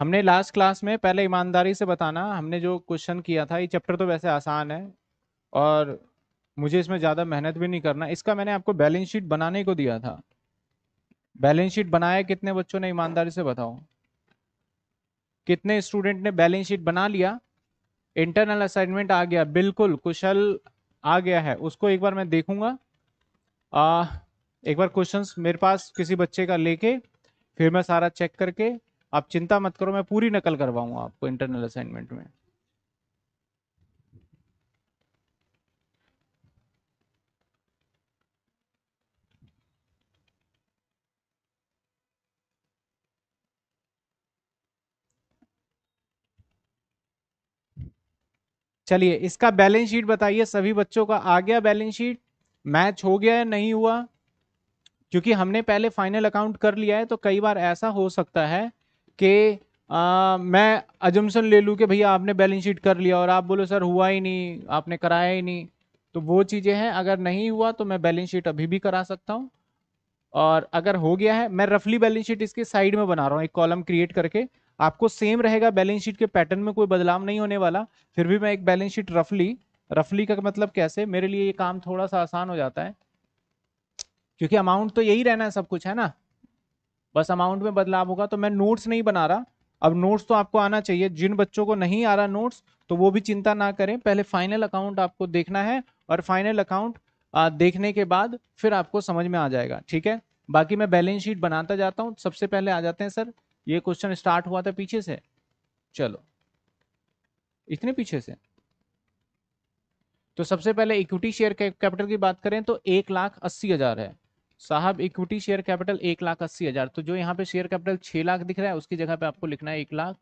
हमने last class में पहले ईमानदारी से बताना हमने जो क्वेश्चन किया था ये चैप्टर तो वैसे आसान है और मुझे इसमें ज़्यादा मेहनत भी नहीं करना इसका मैंने आपको बैलेंस शीट बनाने को दिया था बैलेंस शीट बनाया कितने बच्चों ने ईमानदारी से बताओ कितने स्टूडेंट ने बैलेंस शीट बना लिया इंटरनल असाइनमेंट आ गया बिल्कुल कुशल आ गया है उसको एक बार मैं देखूंगा आ, एक बार क्वेश्चंस मेरे पास किसी बच्चे का लेके फिर मैं सारा चेक करके आप चिंता मत करो मैं पूरी नकल करवाऊंगा आपको इंटरनल असाइनमेंट में चलिए इसका बैलेंस शीट बताइए सभी बच्चों का आ गया बैलेंस शीट मैच हो गया या नहीं हुआ क्योंकि हमने पहले फाइनल अकाउंट कर लिया है तो कई बार ऐसा हो सकता है कि मैं अजमसन ले लूँ कि भैया आपने बैलेंस शीट कर लिया और आप बोलो सर हुआ ही नहीं आपने कराया ही नहीं तो वो चीज़ें हैं अगर नहीं हुआ तो मैं बैलेंस शीट अभी भी करा सकता हूँ और अगर हो गया है मैं रफली बैलेंस शीट इसके साइड में बना रहा हूँ एक कॉलम क्रिएट करके आपको सेम रहेगा बैलेंस शीट के पैटर्न में कोई बदलाव नहीं होने वाला फिर भी मैं एक बैलेंस शीट रफली रफली का मतलब कैसे मेरे लिए ये काम थोड़ा सा आसान हो जाता है क्योंकि अमाउंट तो यही रहना है सब कुछ है ना बस अमाउंट में बदलाव होगा तो मैं नोट्स नहीं बना रहा अब नोट्स तो आपको आना चाहिए जिन बच्चों को नहीं आ रहा नोट्स तो वो भी चिंता ना करें पहले फाइनल अकाउंट आपको देखना है और फाइनल अकाउंट देखने के बाद फिर आपको समझ में आ जाएगा ठीक है बाकी मैं बैलेंस शीट बनाता जाता हूँ सबसे पहले आ जाते हैं सर ये क्वेश्चन स्टार्ट हुआ था पीछे से चलो इतने पीछे से तो सबसे पहले इक्विटी शेयर कैपिटल की बात करें तो एक लाख अस्सी हजार है साहब इक्विटी शेयर कैपिटल एक लाख अस्सी हजार तो जो यहाँ पे शेयर कैपिटल छह लाख दिख रहा है उसकी जगह पे आपको लिखना है एक लाख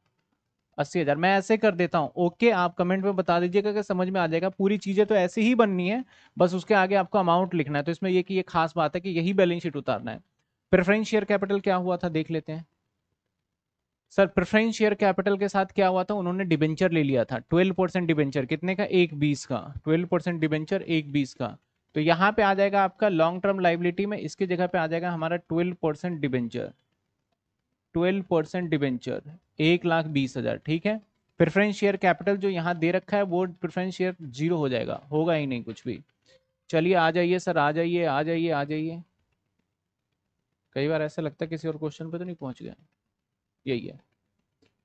अस्सी हजार मैं ऐसे कर देता हूँ ओके आप कमेंट में बता दीजिएगा कि समझ में आ जाएगा पूरी चीजें तो ऐसे ही बननी है बस उसके आगे आपको अमाउंट लिखना है तो इसमें ये कि ये खास बात है कि यही बैलेंस शीट उतारना है प्रेफरेंस शेयर कैपिटल क्या हुआ था देख लेते हैं सर प्रेफरेंस शेयर कैपिटल के साथ क्या हुआ था उन्होंने डिबेंचर ले लिया था ट्वेल्व परसेंट डिबेंचर कितने का एक बीस का ट्वेल्व परसेंट डिबेंचर एक बीस का तो यहाँ पे आ जाएगा आपका लॉन्ग टर्म लाइबिलिटी में इसकी जगह पे आ जाएगा हमारा twelve percent debenture twelve percent debenture एक लाख बीस हज़ार ठीक है प्रेफरेंस शेयर कैपिटल जो यहाँ दे रखा है वो प्रेफरेंस शेयर जीरो हो जाएगा होगा ही नहीं कुछ भी चलिए आ जाइए सर आ जाइए आ जाइए आ जाइए कई बार ऐसा लगता है किसी और क्वेश्चन पे तो नहीं पहुंच गया यही है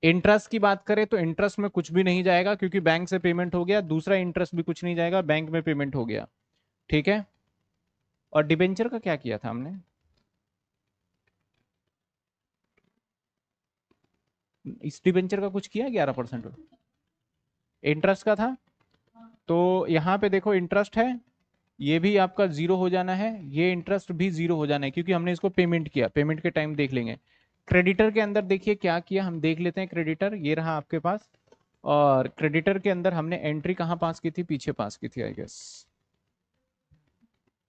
इंटरेस्ट की बात करें तो इंटरेस्ट में कुछ भी नहीं जाएगा क्योंकि बैंक से पेमेंट हो गया दूसरा इंटरेस्ट भी कुछ नहीं जाएगा बैंक में पेमेंट हो गया ठीक है और डिबेंचर का क्या किया था हमने इस डिबेंचर का कुछ किया ग्यारह परसेंट इंटरेस्ट का था तो यहां पे देखो इंटरेस्ट है ये भी आपका जीरो हो जाना है ये इंटरेस्ट भी जीरो हो जाना है क्योंकि हमने इसको पेमेंट किया पेमेंट के टाइम देख लेंगे क्रेडिटर के अंदर देखिए क्या किया हम देख लेते हैं क्रेडिटर ये रहा आपके पास और क्रेडिटर के अंदर हमने एंट्री कहाँ पास की थी पीछे पास की थी आई गेस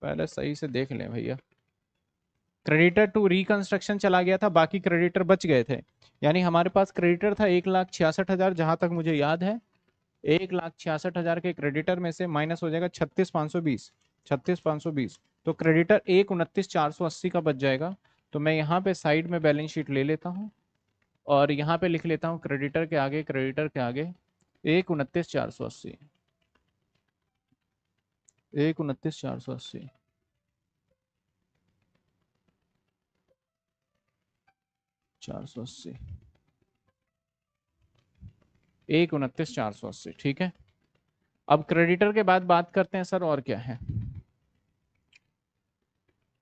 पहले सही से देख लें भैया क्रेडिटर टू रिकंस्ट्रक्शन चला गया था बाकी क्रेडिटर बच गए थे यानी हमारे पास क्रेडिटर था एक लाख छियासठ हजार जहां तक मुझे याद है एक लाख छियासठ हजार के क्रेडिटर में से माइनस हो जाएगा छत्तीस पाँच सौ बीस छत्तीस पाँच सौ बीस तो क्रेडिटर एक उनतीस चार सौ अस्सी का बच जाएगा तो मैं यहाँ पे साइड में बैलेंस शीट ले लेता हूँ और यहाँ पे लिख लेता हूँ क्रेडिटर के आगे क्रेडिटर के आगे एक उनतीस चार सौ अस्सी एक उनतीस चार सौ अस्सी चार सौ अस्सी एक उनतीस चार सौ अस्सी ठीक है अब क्रेडिटर के बाद बात करते हैं सर और क्या है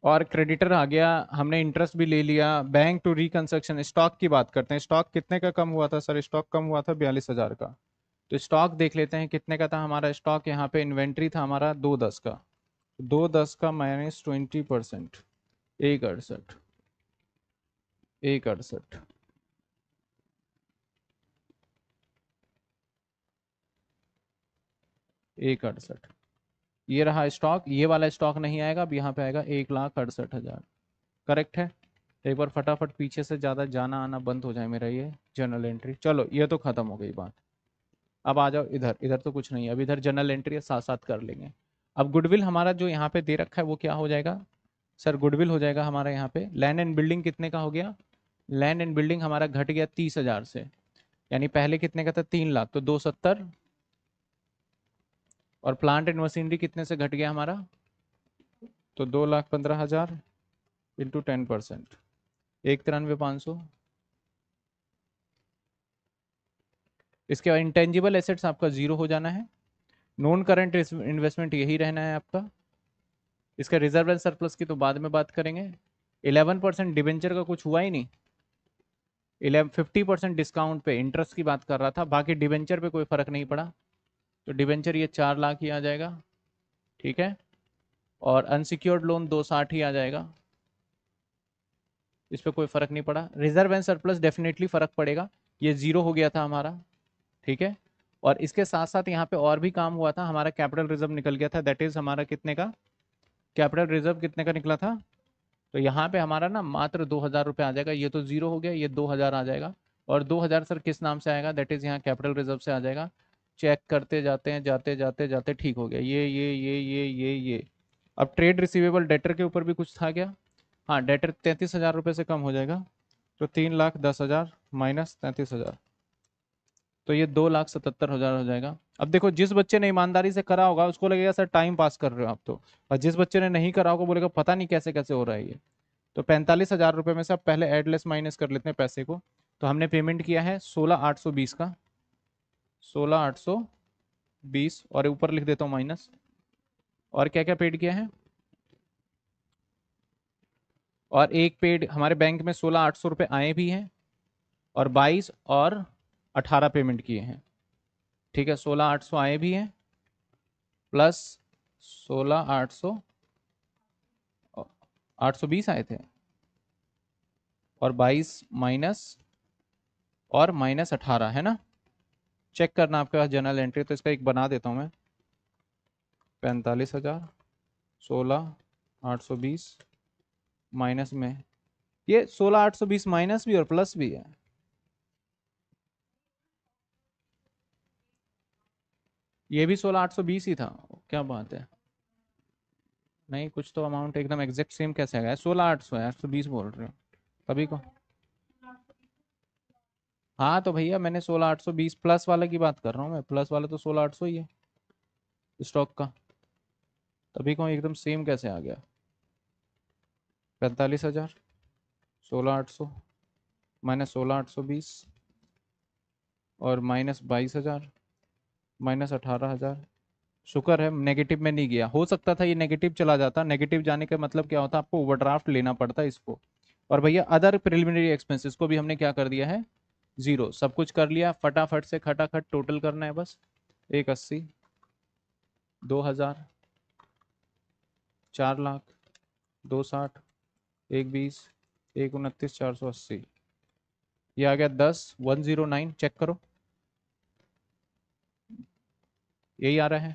और क्रेडिटर आ गया हमने इंटरेस्ट भी ले लिया बैंक टू रिकंस्ट्रक्शन स्टॉक की बात करते हैं स्टॉक कितने का कम हुआ था सर स्टॉक कम हुआ था बयालीस हजार का तो स्टॉक देख लेते हैं कितने का था हमारा स्टॉक यहाँ पे इन्वेंट्री था हमारा दो दस का दो दस का माइनस ट्वेंटी परसेंट एक अड़सठ एक अड़सठ एक अड़सठ ये रहा स्टॉक ये वाला स्टॉक नहीं आएगा अब यहाँ पे आएगा एक लाख अड़सठ हज़ार करेक्ट है एक बार फटाफट पीछे से ज़्यादा जाना आना बंद हो जाए मेरा ये जनरल एंट्री चलो ये तो ख़त्म हो गई बात अब आ जाओ इधर इधर तो कुछ नहीं है अब इधर जनरल एंट्री है साथ साथ कर लेंगे अब गुडविल हमारा जो यहाँ पे दे रखा है वो क्या हो जाएगा सर गुडविल हो जाएगा हमारा यहाँ पे लैंड एंड बिल्डिंग कितने का हो गया लैंड एंड बिल्डिंग हमारा घट गया तीस हजार से यानी पहले कितने का था तीन लाख तो दो सत्तर और प्लांट एंड मशीनरी कितने से घट गया हमारा तो दो लाख पंद्रह हजार इंटू टेन परसेंट एक तिरानवे पाँच सौ इसके बाद इंटेंजिबल एसेट्स आपका जीरो हो जाना है नॉन करंट इन्वेस्टमेंट यही रहना है आपका इसका रिजर्व एंड सरप्लस की तो बाद में बात करेंगे इलेवन परसेंट डिवेंचर का कुछ हुआ ही नहीं इलेवन फिफ्टी परसेंट डिस्काउंट पे इंटरेस्ट की बात कर रहा था बाकी डिवेंचर पे कोई फ़र्क नहीं पड़ा तो डिवेंचर ये चार लाख ही आ जाएगा ठीक है और अनसिक्योर्ड लोन दो साठ ही आ जाएगा इस पर कोई फ़र्क नहीं पड़ा रिजर्व एंड सरप्लस डेफिनेटली फ़र्क पड़ेगा ये ज़ीरो हो गया था हमारा ठीक है और इसके साथ साथ यहाँ पे और भी काम हुआ था हमारा कैपिटल रिजर्व निकल गया था दैट इज़ हमारा कितने का कैपिटल रिजर्व कितने का निकला था तो यहाँ पे हमारा ना मात्र दो हज़ार रुपये आ जाएगा ये तो ज़ीरो हो गया ये दो हज़ार आ जाएगा और दो हज़ार सर किस नाम से आएगा दैट इज़ यहाँ कैपिटल रिजर्व से आ जाएगा चेक करते जाते हैं जाते जाते जाते ठीक हो गया ये ये ये ये ये ये अब ट्रेड रिसिवेबल डेटर के ऊपर भी कुछ था क्या हाँ डेटर तैंतीस हज़ार रुपये से कम हो जाएगा तो तीन लाख दस हज़ार माइनस तैंतीस हज़ार तो ये दो लाख सतहत्तर हजार हो जाएगा अब देखो जिस बच्चे ने ईमानदारी से करा होगा उसको लगेगा सर टाइम पास कर रहे हो आप तो और जिस बच्चे ने नहीं करा होगा बोलेगा पता नहीं कैसे कैसे हो रहा है ये तो पैंतालीस हजार रुपये में से आप पहले एडलेस माइनस कर लेते हैं पैसे को तो हमने पेमेंट किया है सोलह आठ सौ बीस का सोलह आठ सौ बीस और ऊपर लिख देता हूँ माइनस और क्या क्या पेड किया है और एक पेड हमारे बैंक में सोलह आठ सौ रुपये आए भी हैं और बाईस और अठारह पेमेंट किए हैं ठीक है सोलह आठ सौ आए भी हैं प्लस सोलह आठ सौ आठ सौ बीस आए थे और बाईस माइनस और माइनस अठारह है ना चेक करना आपके पास जनरल एंट्री तो इसका एक बना देता हूँ मैं पैंतालीस हज़ार सोलह आठ सौ बीस माइनस में ये सोलह आठ सौ बीस माइनस भी और प्लस भी है ये भी सोलह आठ सौ बीस ही था क्या बात है नहीं कुछ तो अमाउंट एकदम एग्जैक्ट सेम कैसे आ गया सोलह आठ सौ आठ सौ बीस बोल रहे हो तभी को हाँ तो भैया मैंने सोलह आठ सौ बीस प्लस वाले की बात कर रहा हूँ मैं प्लस वाला तो सोलह आठ सौ ही है स्टॉक का तभी को एकदम सेम कैसे आ गया पैंतालीस हज़ार सोलह आठ सौ माइनस सोलह आठ सौ बीस और माइनस बाईस हज़ार माइनस अठारह हजार शुक्र है नेगेटिव में नहीं गया हो सकता था ये नेगेटिव चला जाता नेगेटिव जाने का मतलब क्या होता आपको ओवरड्राफ्ट लेना पड़ता इसको और भैया अदर प्रिलिमिनरी एक्सपेंसिस को भी हमने क्या कर दिया है जीरो सब कुछ कर लिया फटाफट से खटाखट टोटल करना है बस एक अस्सी दो हजार चार लाख दो साठ एक बीस एक उनतीस चार सौ अस्सी ये आ गया दस वन जीरो नाइन चेक करो यही आ रहा है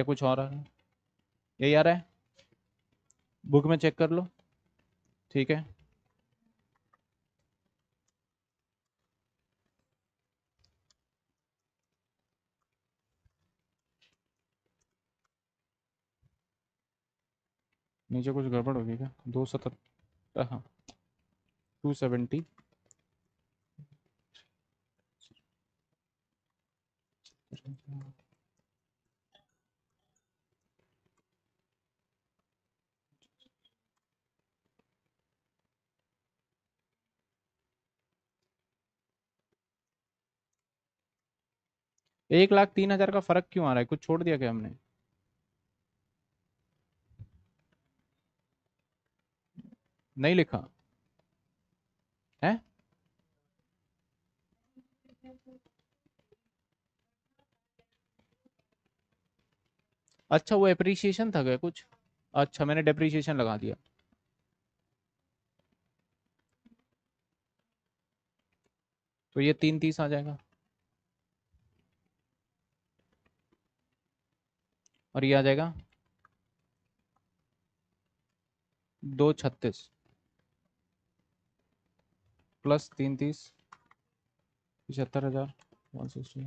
या कुछ और आ रहा है यही आ रहा है बुक में चेक कर लो ठीक है नीचे कुछ गड़बड़ होगी क्या दो सतर हाँ टू सेवेंटी Thank you. एक लाख तीन हजार का फर्क क्यों आ रहा है कुछ छोड़ दिया क्या हमने नहीं लिखा है अच्छा वो एप्रिसिएशन था क्या कुछ अच्छा मैंने डेप्रिसिएशन लगा दिया तो ये तीन तीस आ जाएगा और ये आ जाएगा दो छत्तीस प्लस तीन तीस पचहत्तर हजार वन सिक्सटी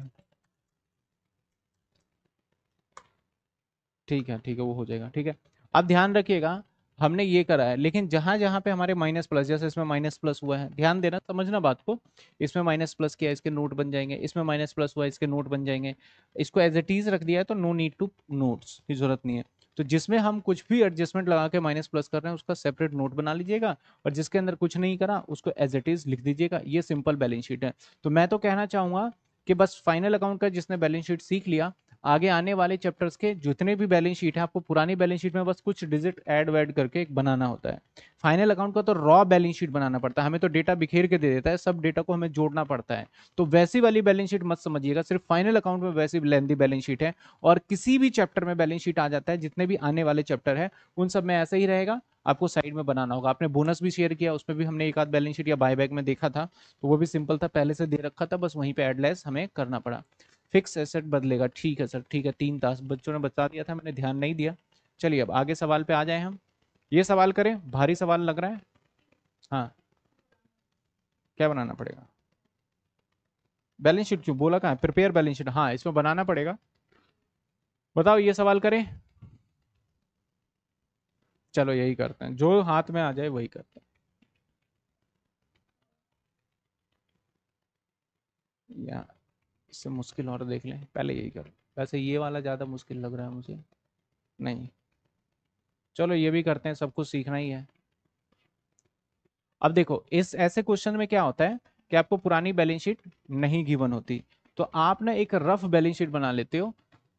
ठीक है ठीक है वो हो जाएगा ठीक है अब ध्यान रखिएगा हमने ये करा है लेकिन जहां जहां पे हमारे माइनस प्लस जैसे इसमें माइनस प्लस हुआ है ध्यान देना समझना बात को इसमें माइनस प्लस किया इसके नोट बन जाएंगे इसमें माइनस प्लस हुआ इसके नोट बन जाएंगे इसको एज इट इज रख दिया है तो नो नीड टू नोट्स की जरूरत नहीं है तो जिसमें हम कुछ भी एडजस्टमेंट लगा के माइनस प्लस कर रहे हैं उसका सेपरेट नोट बना लीजिएगा और जिसके अंदर कुछ नहीं करा उसको एज इट इज लिख दीजिएगा ये सिंपल बैलेंस शीट है तो मैं तो कहना चाहूंगा कि बस फाइनल अकाउंट का जिसने बैलेंस शीट सीख लिया आगे आने वाले चैप्टर्स के जितने भी बैलेंस शीट है आपको पुरानी बैलेंस शीट में बस कुछ डिजिट एड वैड करके एक बनाना होता है फाइनल अकाउंट का तो रॉ बैलेंस शीट बनाना पड़ता है हमें तो डेटा बिखेर के दे देता है सब डेटा को हमें जोड़ना पड़ता है तो वैसी वाली बैलेंस शीट मत समझिएगा सिर्फ फाइनल अकाउंट में वैसी लेंदी बैलेंस शीट है और किसी भी चैप्टर में बैलेंस शीट आ जाता है जितने भी आने वाले चैप्टर है उन सब में ऐसा ही रहेगा आपको साइड में बनाना होगा आपने बोनस भी शेयर किया उसमें भी हमने एक आध बैलेंस शीट या बायबैक में देखा था तो वो भी सिंपल था पहले से दे रखा था बस वहीं पे एडलेस हमें करना पड़ा फिक्स एसेट बदलेगा ठीक है सर ठीक है तीन तास बच्चों ने बता दिया था मैंने ध्यान नहीं दिया चलिए अब आगे सवाल पे आ जाए हम ये सवाल करें भारी सवाल लग रहा है हाँ क्या बनाना पड़ेगा बैलेंस शीट क्यों बोला कहा प्रिपेयर बैलेंस शीट हाँ इसमें बनाना पड़ेगा बताओ ये सवाल करें चलो यही करते हैं जो हाथ में आ जाए वही करते हैं या इससे मुश्किल और देख लें पहले यही कर वैसे ये वाला ज़्यादा मुश्किल लग रहा है मुझे नहीं चलो ये भी करते हैं सब कुछ सीखना ही है अब देखो इस ऐसे क्वेश्चन में क्या होता है कि आपको पुरानी बैलेंस शीट नहीं गिवन होती तो आप ना एक रफ बैलेंस शीट बना लेते हो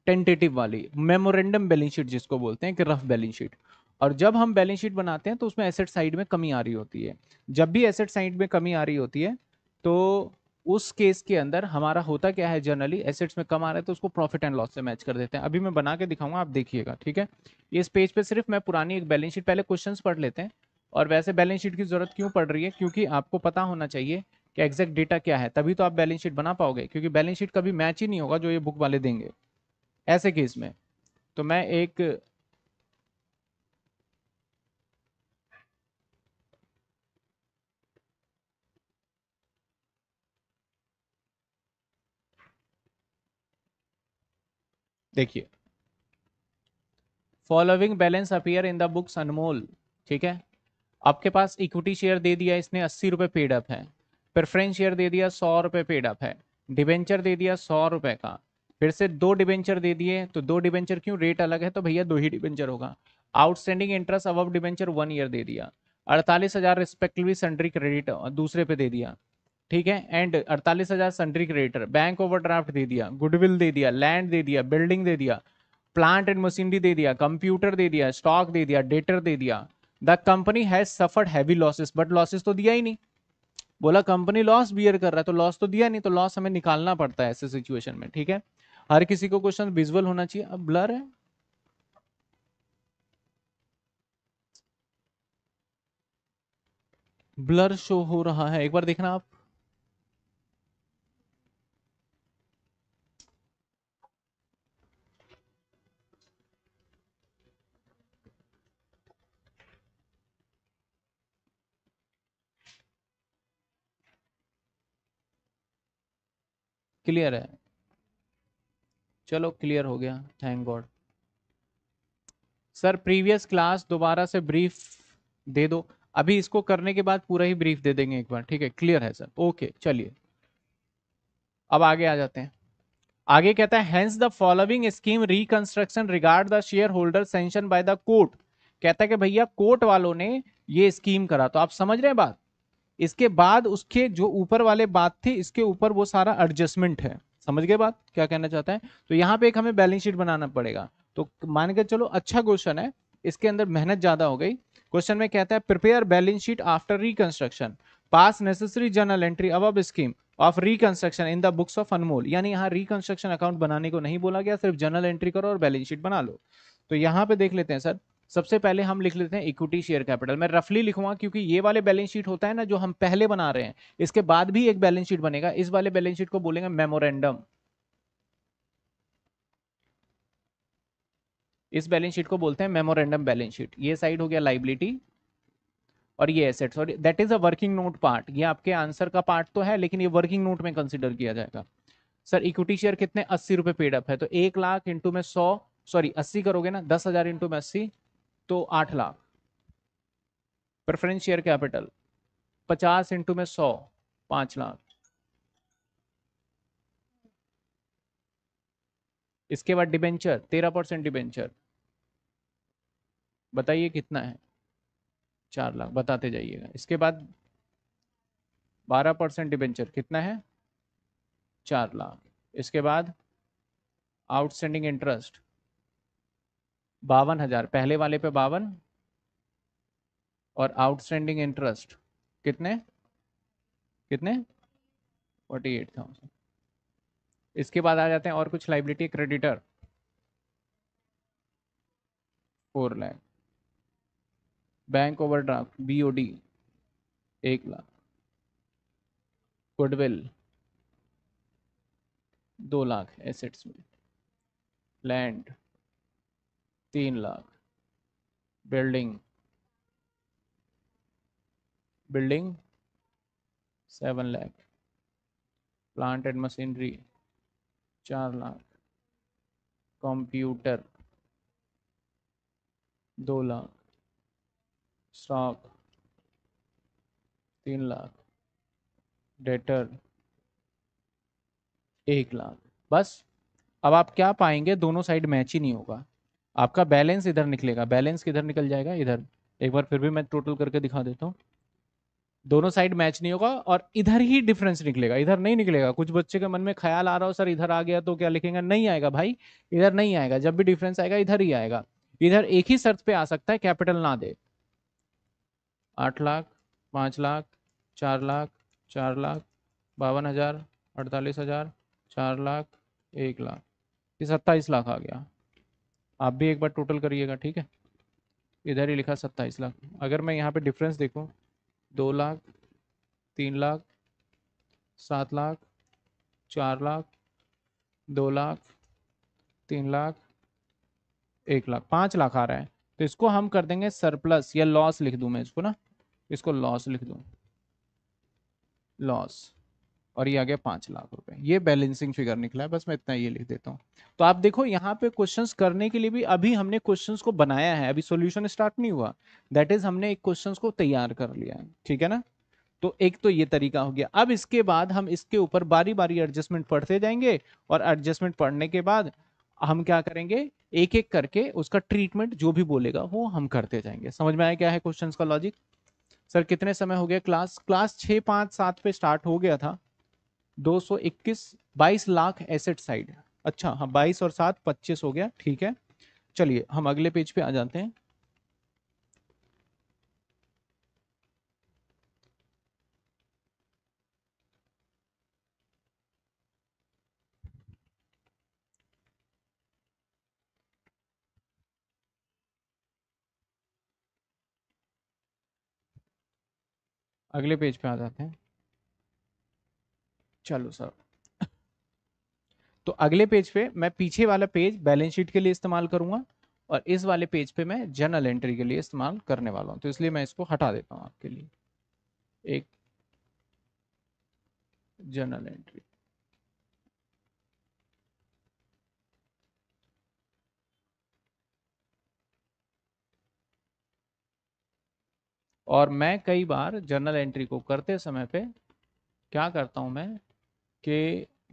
टेंटेटिव वाली मेमोरेंडम बैलेंस शीट जिसको बोलते हैं कि रफ बैलेंस शीट और जब हम बैलेंस शीट बनाते हैं तो उसमें एसेट साइड में कमी आ रही होती है जब भी एसेट साइड में कमी आ रही होती है तो उस केस के अंदर हमारा होता क्या है जनरली एसेट्स में कम आ रहा है तो उसको प्रॉफिट एंड लॉस से मैच कर देते हैं अभी मैं बना के दिखाऊंगा आप देखिएगा ठीक है इस पेज पे सिर्फ मैं पुरानी एक बैलेंस शीट पहले क्वेश्चन पढ़ लेते हैं और वैसे बैलेंस शीट की जरूरत क्यों पड़ रही है क्योंकि आपको पता होना चाहिए कि एग्जैक्ट डेटा क्या है तभी तो आप बैलेंस शीट बना पाओगे क्योंकि बैलेंस शीट कभी मैच ही नहीं होगा जो ये बुक वाले देंगे ऐसे केस में तो मैं एक देखिए following balance appear in the books Anmol ठीक है आपके पास इक्विटी शेयर दे दिया इसने अस्सी रुपए पेड अप है प्रेफरेंस शेयर दे दिया सौ रुपए पेड अप है डिबेंचर दे दिया सौ रुपए का फिर से दो डिबेंचर दे दिए तो दो डिबेंचर क्यों रेट अलग है तो भैया दो ही डिबेंचर होगा आउटस्टैंडिंग इंटरेस्ट अब डिबेंचर वन ईयर दे दिया अड़तालीस हजार रिस्पेक्टिवली सेंट्री क्रेडिट दूसरे पे दे दिया ठीक है एंड अड़तालीस हजार सन्ट्री क्रेडिटर बैंक ओवरड्राफ्ट दे दिया गुडविल दे दिया लैंड दे दिया बिल्डिंग दे दिया प्लांट एंड मशीनरी दे दिया कंप्यूटर दे दिया स्टॉक दे दिया डेटर दे दिया the company has suffered heavy losses but losses तो दिया ही नहीं बोला कंपनी लॉस बियर कर रहा है तो लॉस तो दिया नहीं तो लॉस हमें निकालना पड़ता है ऐसे सिचुएशन में ठीक है हर किसी को क्वेश्चन विजुअल होना चाहिए अब ब्लर है ब्लर शो हो रहा है एक बार देखना आप क्लियर है चलो क्लियर हो गया thank god sir previous class दोबारा से ब्रीफ दे दो अभी इसको करने के बाद पूरा ही ब्रीफ दे देंगे एक बार ठीक है क्लियर है सर ओके चलिए अब आगे आ जाते हैं आगे कहता है hence the following scheme reconstruction regard the share holder sanction by the court कहता है कि भैया कोर्ट वालों ने ये स्कीम करा तो आप समझ रहे हैं बात इसके बाद उसके जो ऊपर वाले बात थी इसके ऊपर वो सारा एडजस्टमेंट है समझ गए बात क्या कहना चाहते हैं तो यहाँ पे एक हमें बैलेंस शीट बनाना पड़ेगा तो मान के चलो अच्छा क्वेश्चन है इसके अंदर मेहनत ज्यादा हो गई क्वेश्चन में कहता है prepare balance sheet after reconstruction pass necessary journal entry अब scheme of reconstruction in the books of Anmol यानी यहाँ रिकंस्ट्रक्शन अकाउंट बनाने को नहीं बोला गया सिर्फ जर्नल एंट्री करो और बैलेंस शीट बना लो तो यहाँ पे देख लेते हैं सर सबसे पहले हम लिख लेते हैं इक्विटी शेयर कैपिटल मैं रफली लिखूंगा क्योंकि ये वाले बैलेंस शीट होता है ना जो हम पहले बना रहे हैं इसके बाद भी एक बैलेंस शीट बनेगा इस वाले बैलेंस शीट को बोलेंगे मेमोरेंडम इस बैलेंस शीट को बोलते हैं मेमोरेंडम बैलेंस शीट ये साइड हो गया लाइबिलिटी और ये एसेट और that is a working note part ये आपके आंसर का पार्ट तो है लेकिन ये वर्किंग नोट में कंसिडर किया जाएगा सर इक्विटी शेयर कितने अस्सी रुपए पेडअप है तो एक लाख इंटू में सौ सॉरी अस्सी करोगे ना दस हजार इंटू में अस्सी तो आठ लाख प्रेफरेंस शेयर कैपिटल पचास इंटू में सौ पांच लाख इसके बाद डिबेंचर तेरह परसेंट डिबेंचर बताइए कितना है चार लाख बताते जाइएगा इसके बाद बारह परसेंट डिबेंचर कितना है चार लाख इसके बाद आउटस्टैंडिंग इंटरेस्ट बावन हजार पहले वाले पे बावन और आउटस्टैंडिंग इंटरेस्ट कितने कितने फोर्टी एट थाउजेंड इसके बाद आ जाते हैं और कुछ liability creditor four lakh bank overdraft BOD एक लाख गुडविल दो लाख एसेट्स में लैंड तीन lakh building building seven lakh plant and machinery चार लाख कंप्यूटर दो लाख स्टॉक तीन लाख डेटर एक लाख बस अब आप क्या पाएंगे दोनों साइड मैच ही नहीं होगा आपका बैलेंस इधर निकलेगा बैलेंस किधर निकल जाएगा इधर एक बार फिर भी मैं टोटल करके दिखा देता हूँ दोनों साइड मैच नहीं होगा और इधर ही डिफरेंस निकलेगा इधर नहीं निकलेगा कुछ बच्चे के मन में ख्याल आ रहा हो सर इधर आ गया तो क्या लिखेंगे नहीं आएगा भाई इधर नहीं आएगा जब भी डिफरेंस आएगा इधर ही आएगा इधर एक ही शर्त पे आ सकता है कैपिटल ना दे आठ लाख पांच लाख चार लाख चार लाख बावन हज़ार अड़तालीस हज़ार चार लाख एक लाख सत्ताईस लाख आ गया आप भी एक बार टोटल करिएगा ठीक है इधर ही लिखा सत्ताईस लाख अगर मैं यहाँ पे डिफरेंस देखूँ दो लाख तीन लाख सात लाख चार लाख दो लाख तीन लाख एक लाख पाँच लाख आ रहा है तो इसको हम कर देंगे सरप्लस या लॉस लिख दूँ मैं इसको ना इसको लॉस लिख दूँ लॉस और ये आ गया पांच लाख रुपए ये बैलेंसिंग फिगर निकला है बस मैं इतना ये लिख देता हूँ तो आप देखो यहाँ पे क्वेश्चंस करने के लिए भी अभी हमने क्वेश्चंस को बनाया है अभी सोल्यूशन स्टार्ट नहीं हुआ दैट इज हमने एक क्वेश्चन को तैयार कर लिया है ठीक है ना तो एक तो ये तरीका हो गया अब इसके बाद हम इसके ऊपर बारी बारी एडजस्टमेंट पढ़ते जाएंगे और एडजस्टमेंट पढ़ने के बाद हम क्या करेंगे एक एक करके उसका ट्रीटमेंट जो भी बोलेगा वो हम करते जाएंगे समझ में आया क्या है क्वेश्चंस का लॉजिक सर कितने समय हो गया क्लास क्लास छः पाँच सात पे स्टार्ट हो गया था 221 सौ लाख एसेट साइड अच्छा हाँ बाईस और सात 25 हो गया ठीक है चलिए हम अगले पेज पे आ जाते हैं अगले पेज पे आ जाते हैं चलो सर तो अगले पेज पे मैं पीछे वाला पेज बैलेंस शीट के लिए इस्तेमाल करूंगा और इस वाले पेज पे मैं जनरल एंट्री के लिए इस्तेमाल करने वाला हूं तो इसलिए मैं इसको हटा देता हूं आपके लिए एक जनरल एंट्री और मैं कई बार जर्नल एंट्री को करते समय पे क्या करता हूं मैं के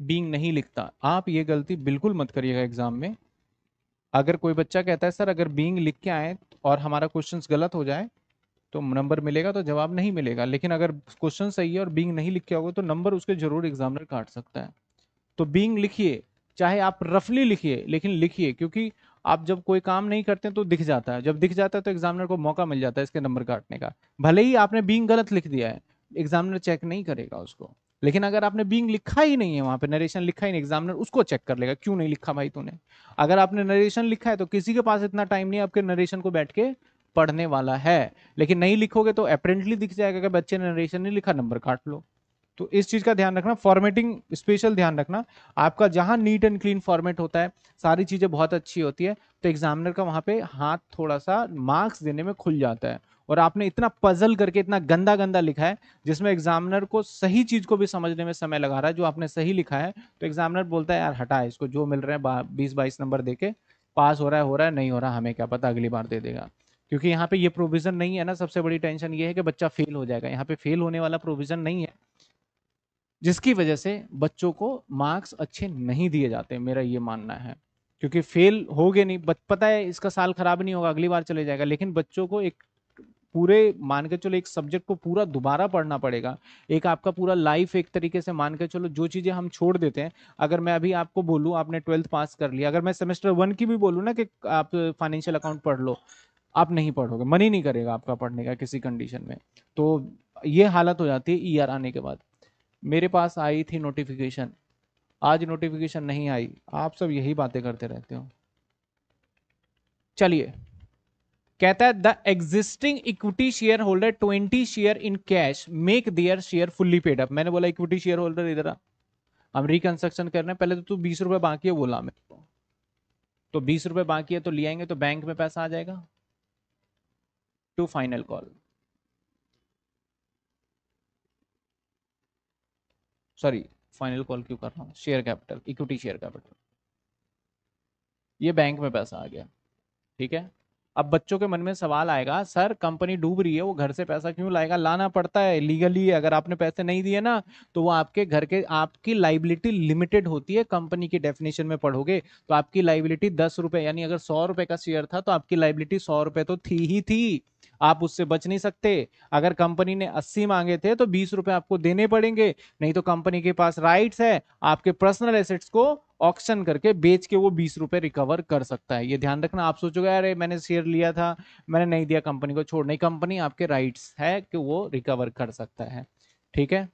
बींग नहीं लिखता आप ये गलती बिल्कुल मत करिएगा एग्जाम में अगर कोई बच्चा कहता है सर अगर बींग लिख के आए और हमारा क्वेश्चन गलत हो जाए तो नंबर मिलेगा तो जवाब नहीं मिलेगा लेकिन अगर क्वेश्चन सही है और बींग नहीं लिख के होगा तो नंबर उसके जरूर एग्जामिनर काट सकता है तो बींग लिखिए चाहे आप रफली लिखिए लेकिन लिखिए क्योंकि आप जब कोई काम नहीं करते तो दिख जाता है जब दिख जाता है तो एग्जामिनर को मौका मिल जाता है इसके नंबर काटने का भले ही आपने बींग गलत लिख दिया है एग्जामिनर चेक नहीं करेगा उसको लेकिन अगर आपने बींग लिखा ही नहीं है वहां पे नरेशन लिखा ही नहीं एग्जामिनर उसको चेक कर लेगा क्यों नहीं लिखा भाई तूने अगर आपने नरेशन लिखा है तो किसी के पास इतना टाइम नहीं आपके नरेशन को बैठ के पढ़ने वाला है लेकिन नहीं लिखोगे तो अपरेंटली दिख जाएगा कि बच्चे ने नरेशन नहीं लिखा नंबर काट लो तो इस चीज़ का ध्यान रखना फॉर्मेटिंग स्पेशल ध्यान रखना आपका जहां नीट एंड क्लीन फॉर्मेट होता है सारी चीज़ें बहुत अच्छी होती है तो एग्जामिनर का वहां पे हाथ थोड़ा सा मार्क्स देने में खुल जाता है और आपने इतना पजल करके इतना गंदा गंदा लिखा है जिसमें एग्जामिनर को सही चीज़ को भी समझने में समय लगा रहा है जो आपने सही लिखा है तो एग्जामिनर बोलता है यार हटा इसको जो मिल रहा है बीस बाईस नंबर दे के पास हो रहा है हो रहा है नहीं हो रहा हमें क्या पता अगली बार दे देगा क्योंकि यहाँ पे ये प्रोविज़न नहीं है ना सबसे बड़ी टेंशन ये है कि बच्चा फेल हो जाएगा यहाँ पे फेल होने वाला प्रोविज़न नहीं है जिसकी वजह से बच्चों को मार्क्स अच्छे नहीं दिए जाते मेरा ये मानना है क्योंकि फेल हो गए नहीं पता है इसका साल खराब नहीं होगा अगली बार चले जाएगा लेकिन बच्चों को एक पूरे मान के चलो एक सब्जेक्ट को पूरा दोबारा पढ़ना पड़ेगा एक आपका पूरा लाइफ एक तरीके से मान के चलो जो चीज़ें हम छोड़ देते हैं अगर मैं अभी आपको बोलूँ आपने ट्वेल्थ पास कर लिया अगर मैं सेमेस्टर वन की भी बोलूँ ना कि आप फाइनेंशियल अकाउंट पढ़ लो आप नहीं पढ़ोगे मन ही नहीं करेगा आपका पढ़ने का किसी कंडीशन में तो ये हालत हो जाती है ईयर e आने के बाद मेरे पास आई थी नोटिफिकेशन आज नोटिफिकेशन नहीं आई आप सब यही बातें करते रहते हो चलिए कहता है the existing equity share holder twenty share in cash make their share fully paid up मैंने बोला इक्विटी शेयर होल्डर इधर हम रिकंस्ट्रक्शन कर रहे हैं पहले तो तू बीस रुपए बाकी है बोला मेरे को तो बीस रुपए बाकी है तो ले आएंगे तो बैंक में पैसा आ जाएगा to final call sorry final call क्यों कर रहा हूं share capital equity share capital ये बैंक में पैसा आ गया ठीक है अब बच्चों के मन में सवाल आएगा सर कंपनी डूब रही है वो घर से पैसा क्यों लाएगा लाना पड़ता है लीगली अगर आपने पैसे नहीं दिए ना तो वो आपके घर के आपकी लाइबिलिटी लिमिटेड होती है कंपनी की डेफिनेशन में पढ़ोगे तो आपकी लाइबिलिटी दस रुपए यानी अगर सौ रुपए का शेयर था तो आपकी लाइबिलिटी सौ रुपए तो थी ही थी आप उससे बच नहीं सकते अगर कंपनी ने 80 मांगे थे तो बीस रुपए आपको देने पड़ेंगे नहीं तो कंपनी के पास राइट्स है आपके पर्सनल एसेट्स को ऑक्शन करके बेच के वो बीस रुपए रिकवर कर सकता है ये ध्यान रखना आप सोचोगे अरे मैंने शेयर लिया था मैंने नहीं दिया कंपनी को छोड़ नहीं कंपनी आपके राइट्स है कि वो रिकवर कर सकता है ठीक है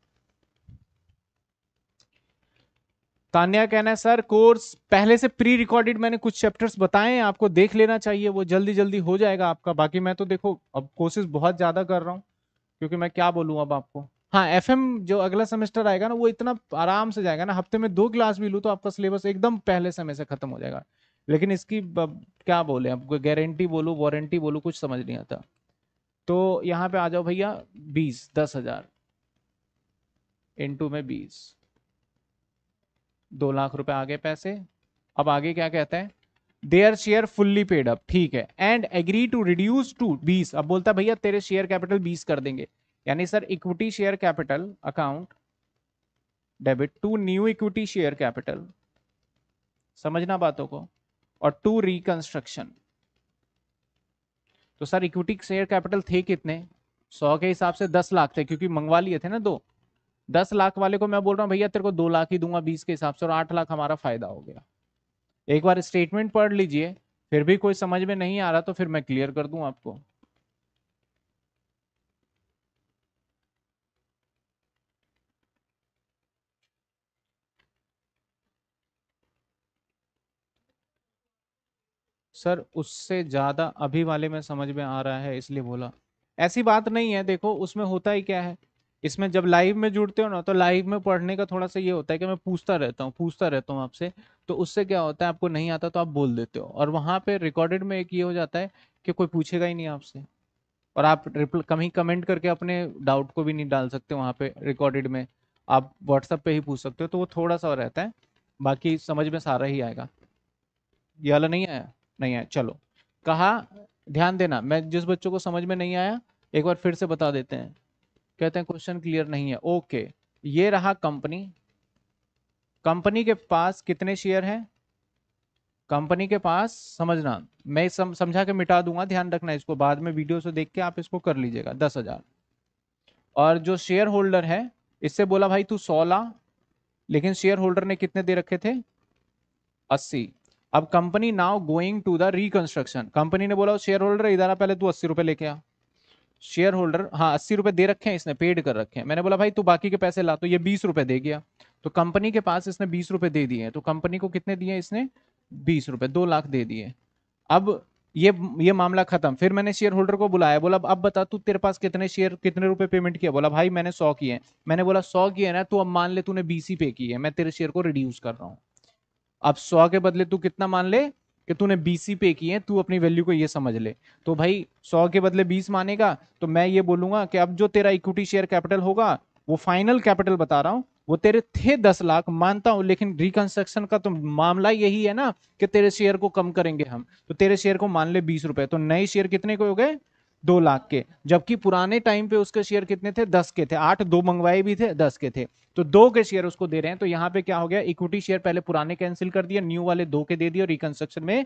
तान्या कहना है सर कोर्स पहले से प्री रिकॉर्डेड मैंने कुछ चैप्टर्स बताए हैं आपको देख लेना चाहिए वो जल्दी जल्दी हो जाएगा आपका बाकी मैं तो देखो अब कोशिश बहुत ज़्यादा कर रहा हूं क्योंकि मैं क्या बोलूं अब आपको हाँ एम जो अगला सेमेस्टर आएगा ना वो इतना आराम से जाएगा ना हफ्ते में दो क्लास भी लूँ तो आपका सिलेबस एकदम पहले समय से खत्म हो जाएगा लेकिन इसकी क्या बोले आपको गारंटी बोलो वारंटी बोलो कुछ समझ नहीं आता तो यहाँ पे आ जाओ भैया बीस दस हजार इंटू में बीस दो लाख रुपए आगे पैसे अब आगे क्या हैं दे their share fully paid up ठीक है and agree to reduce to बीस अब बोलता है भैया तेरे शेयर कैपिटल बीस कर देंगे यानी sir equity share capital account debit to new equity share capital समझना बातों को और टू रिकंस्ट्रक्शन तो सर इक्विटी शेयर कैपिटल थे कितने सौ के हिसाब से दस लाख थे क्योंकि मंगवा लिए थे ना दो दस लाख वाले को मैं बोल रहा हूं भैया तेरे को दो लाख ही दूंगा बीस के हिसाब से और आठ लाख हमारा फायदा हो गया एक बार स्टेटमेंट पढ़ लीजिए फिर भी कोई समझ में नहीं आ रहा तो फिर मैं क्लियर कर दूं आपको सर उससे ज़्यादा अभी वाले में समझ में आ रहा है इसलिए बोला ऐसी बात नहीं है देखो उसमें होता ही क्या है इसमें जब लाइव में जुड़ते हो ना तो लाइव में पढ़ने का थोड़ा सा ये होता है कि मैं पूछता रहता हूँ पूछता रहता हूँ आपसे तो उससे क्या होता है आपको नहीं आता तो आप बोल देते हो और वहाँ पे रिकॉर्डेड में एक ये हो जाता है कि कोई पूछेगा ही नहीं आपसे और आप कहीं कमेंट करके अपने डाउट को भी नहीं डाल सकते वहाँ पे रिकॉर्डेड में आप व्हाट्सएप पे ही पूछ सकते हो तो वो थोड़ा सा रहता है बाकी समझ में सारा ही आएगा ये वाला नहीं आया नहीं आया चलो कहा ध्यान देना मैं जिस बच्चों को समझ में नहीं आया एक बार फिर से बता देते हैं कहते हैं क्वेश्चन क्लियर नहीं है ओके ये रहा कंपनी कंपनी के पास कितने शेयर हैं कंपनी के पास समझना मैं सम, समझा के मिटा दूंगा ध्यान रखना इसको बाद में वीडियो से देख के आप इसको कर लीजिएगा दस हजार और जो शेयर होल्डर है इससे बोला भाई तू सौ ला लेकिन शेयर होल्डर ने कितने दे रखे थे अस्सी अब company now going to the reconstruction company ने बोला शेयर होल्डर इधर पहले तू अस्सी रुपए लेके आ शेयर होल्डर हाँ अस्सी रुपए दे रखे हैं इसने पेड कर रखे हैं मैंने बोला भाई तू बाकी के पैसे ला तो ये बीस रुपए दे गया तो कंपनी के पास इसने बीस रुपए दे दिए तो कंपनी को कितने दिए इसने बीस रुपए दो लाख दे दिए अब ये ये मामला खत्म फिर मैंने शेयर होल्डर को बुलाया बोला अब बता तू तेरे पास कितने शेयर कितने रुपए पेमेंट किया बोला भाई मैंने सौ किए मैंने बोला सौ किए ना तू तो अब मान ले तूने बीस ही पे किए मैं तेरे शेयर को रिड्यूस कर रहा हूँ अब सौ के बदले तू कितना मान ले कि तूने ही पे की है तू अपनी वैल्यू को ये समझ ले तो भाई सौ के बदले बीस मानेगा तो मैं ये बोलूंगा कि अब जो तेरा इक्विटी शेयर कैपिटल होगा वो फाइनल कैपिटल बता रहा हूँ वो तेरे थे दस लाख मानता हूं लेकिन रिकंस्ट्रक्शन का तो मामला यही है ना कि तेरे शेयर को कम करेंगे हम तो तेरे शेयर को मान ले बीस रुपए तो नए शेयर कितने के हो गए दो लाख के जबकि पुराने टाइम पे उसके शेयर कितने थे दस के थे आठ दो मंगवाए भी थे दस के थे तो दो के शेयर उसको दे रहे हैं तो यहाँ पे क्या हो गया इक्विटी शेयर पहले पुराने कैंसिल कर दिया न्यू वाले दो के दे दिए और रिकंस्ट्रक्शन में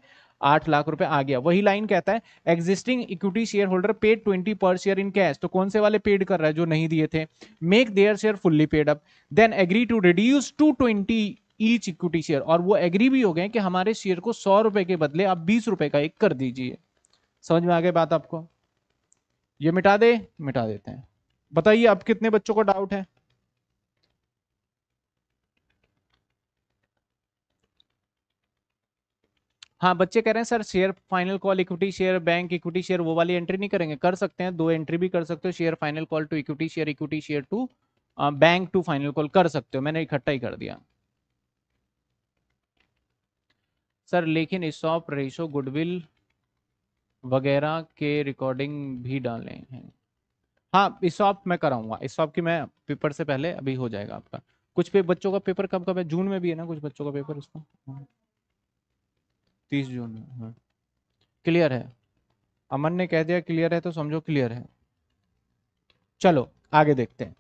आठ लाख रुपए आ गया वही लाइन कहता है existing equity share holder paid twenty per share in cash तो कौन से वाले पेड कर रहा है जो नहीं दिए थे make their share fully paid up then agree to reduce to twenty each equity share और वो एग्री भी हो गए कि हमारे शेयर को सौ रुपए के बदले आप बीस रुपए का एक कर दीजिए समझ में आ गए बात आपको ये मिटा दे मिटा देते हैं बताइए अब कितने बच्चों को डाउट है हाँ बच्चे कह रहे हैं sir share final call equity share bank equity share वो वाली एंट्री नहीं करेंगे कर सकते हैं दो एंट्री भी कर सकते हो share final call to equity share equity share to bank to final call कर सकते हो मैंने इकट्ठा ही कर दिया सर लेकिन इस ऑफ रेशो गुडविल वगैरह के रिकॉर्डिंग भी डाले हैं हाँ इस मैं कराऊंगा इस की मैं पेपर से पहले अभी हो जाएगा आपका कुछ पे बच्चों का पेपर कब कब है जून में भी है ना कुछ बच्चों का पेपर इसका हाँ। तीस जून में क्लियर हाँ। है अमन ने कह दिया क्लियर है तो समझो क्लियर है चलो आगे देखते हैं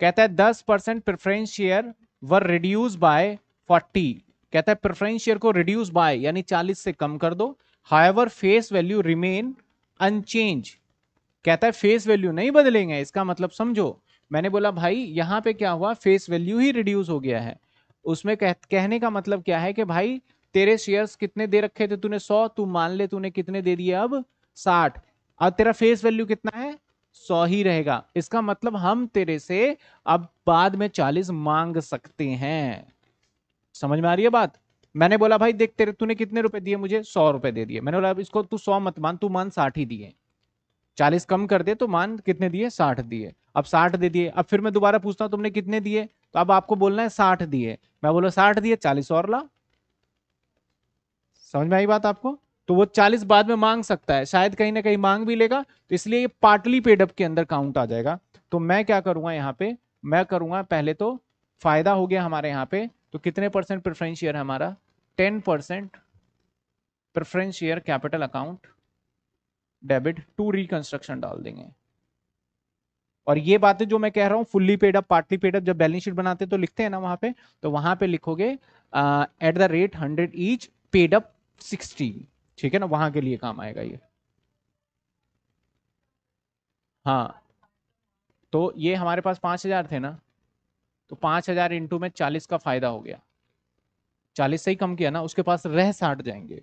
कहता है दस percent preference share were reduce by forty कहता है प्रेफरेंस शेयर को रिड्यूस बाय यानी चालीस से कम कर दो however face value remain unchanged कहता है फेस वैल्यू नहीं बदलेंगे इसका मतलब समझो मैंने बोला भाई यहाँ पे क्या हुआ फेस वैल्यू ही रिड्यूस हो गया है उसमें कह, कहने का मतलब क्या है कि भाई तेरे शेयर्स कितने दे रखे थे तूने सौ तू मान ले तूने कितने दे दिए अब साठ अब तेरा फेस वैल्यू कितना है सौ ही रहेगा इसका मतलब हम तेरे से अब बाद में चालीस मांग सकते हैं समझ में आ रही है बात मैंने बोला भाई देख तेरे तूने कितने रुपए दिए मुझे सौ रुपए दे दिए मैंने बोला इसको तू सौ मत मान तू मान साठ ही दिए चालीस कम कर दे तो मान कितने दिए साठ दिए अब साठ दे दिए अब फिर मैं दोबारा पूछता हूँ तुमने कितने दिए तो अब आपको बोलना है साठ दिए मैं बोला साठ दिए चालीस और ला समझ में आई बात आपको तो वो चालीस बाद में मांग सकता है शायद कहीं ना कहीं मांग भी लेगा तो इसलिए ये पार्टली पेडअप के अंदर काउंट आ जाएगा तो मैं क्या करूंगा यहाँ पे मैं करूंगा पहले तो फायदा हो गया हमारे यहाँ पे तो कितने परसेंट प्रेफरेंस शेयर हमारा ten percent preference share capital account debit to reconstruction डाल देंगे और ये बातें जो मैं कह रहा हूँ fully paid up partly paid up जब बैलेंस शीट बनाते हैं तो लिखते हैं ना वहां पे तो वहां पे लिखोगे at the rate hundred each paid up sixty ठीक है ना वहां के लिए काम आएगा ये हाँ तो ये हमारे पास पांच हजार थे ना तो पांच हजार इंटू में चालीस का फायदा हो गया चालीस से ही कम किया ना उसके पास रह साठ जाएंगे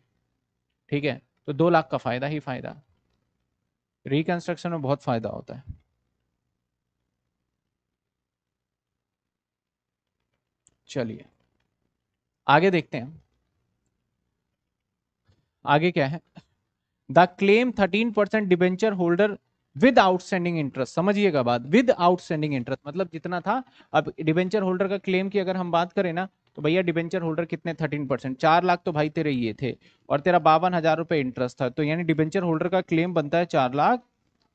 ठीक है तो दो लाख का फायदा ही फायदा रिकंस्ट्रक्शन में बहुत फायदा होता है चलिए आगे देखते हैं आगे क्या है the claim thirteen percent debenture holder with outstanding interest समझिएगा बात विद आउटस्टैंडिंग इंटरेस्ट मतलब जितना था अब डिवेंचर होल्डर का क्लेम की अगर हम बात करें ना तो भैया डिवेंचर होल्डर कितने थर्टीन परसेंट चार लाख तो भाई तेरे ये थे और तेरा बावन हजार रुपये इंटरेस्ट था तो यानी डिवेंचर होल्डर का क्लेम बनता है चार लाख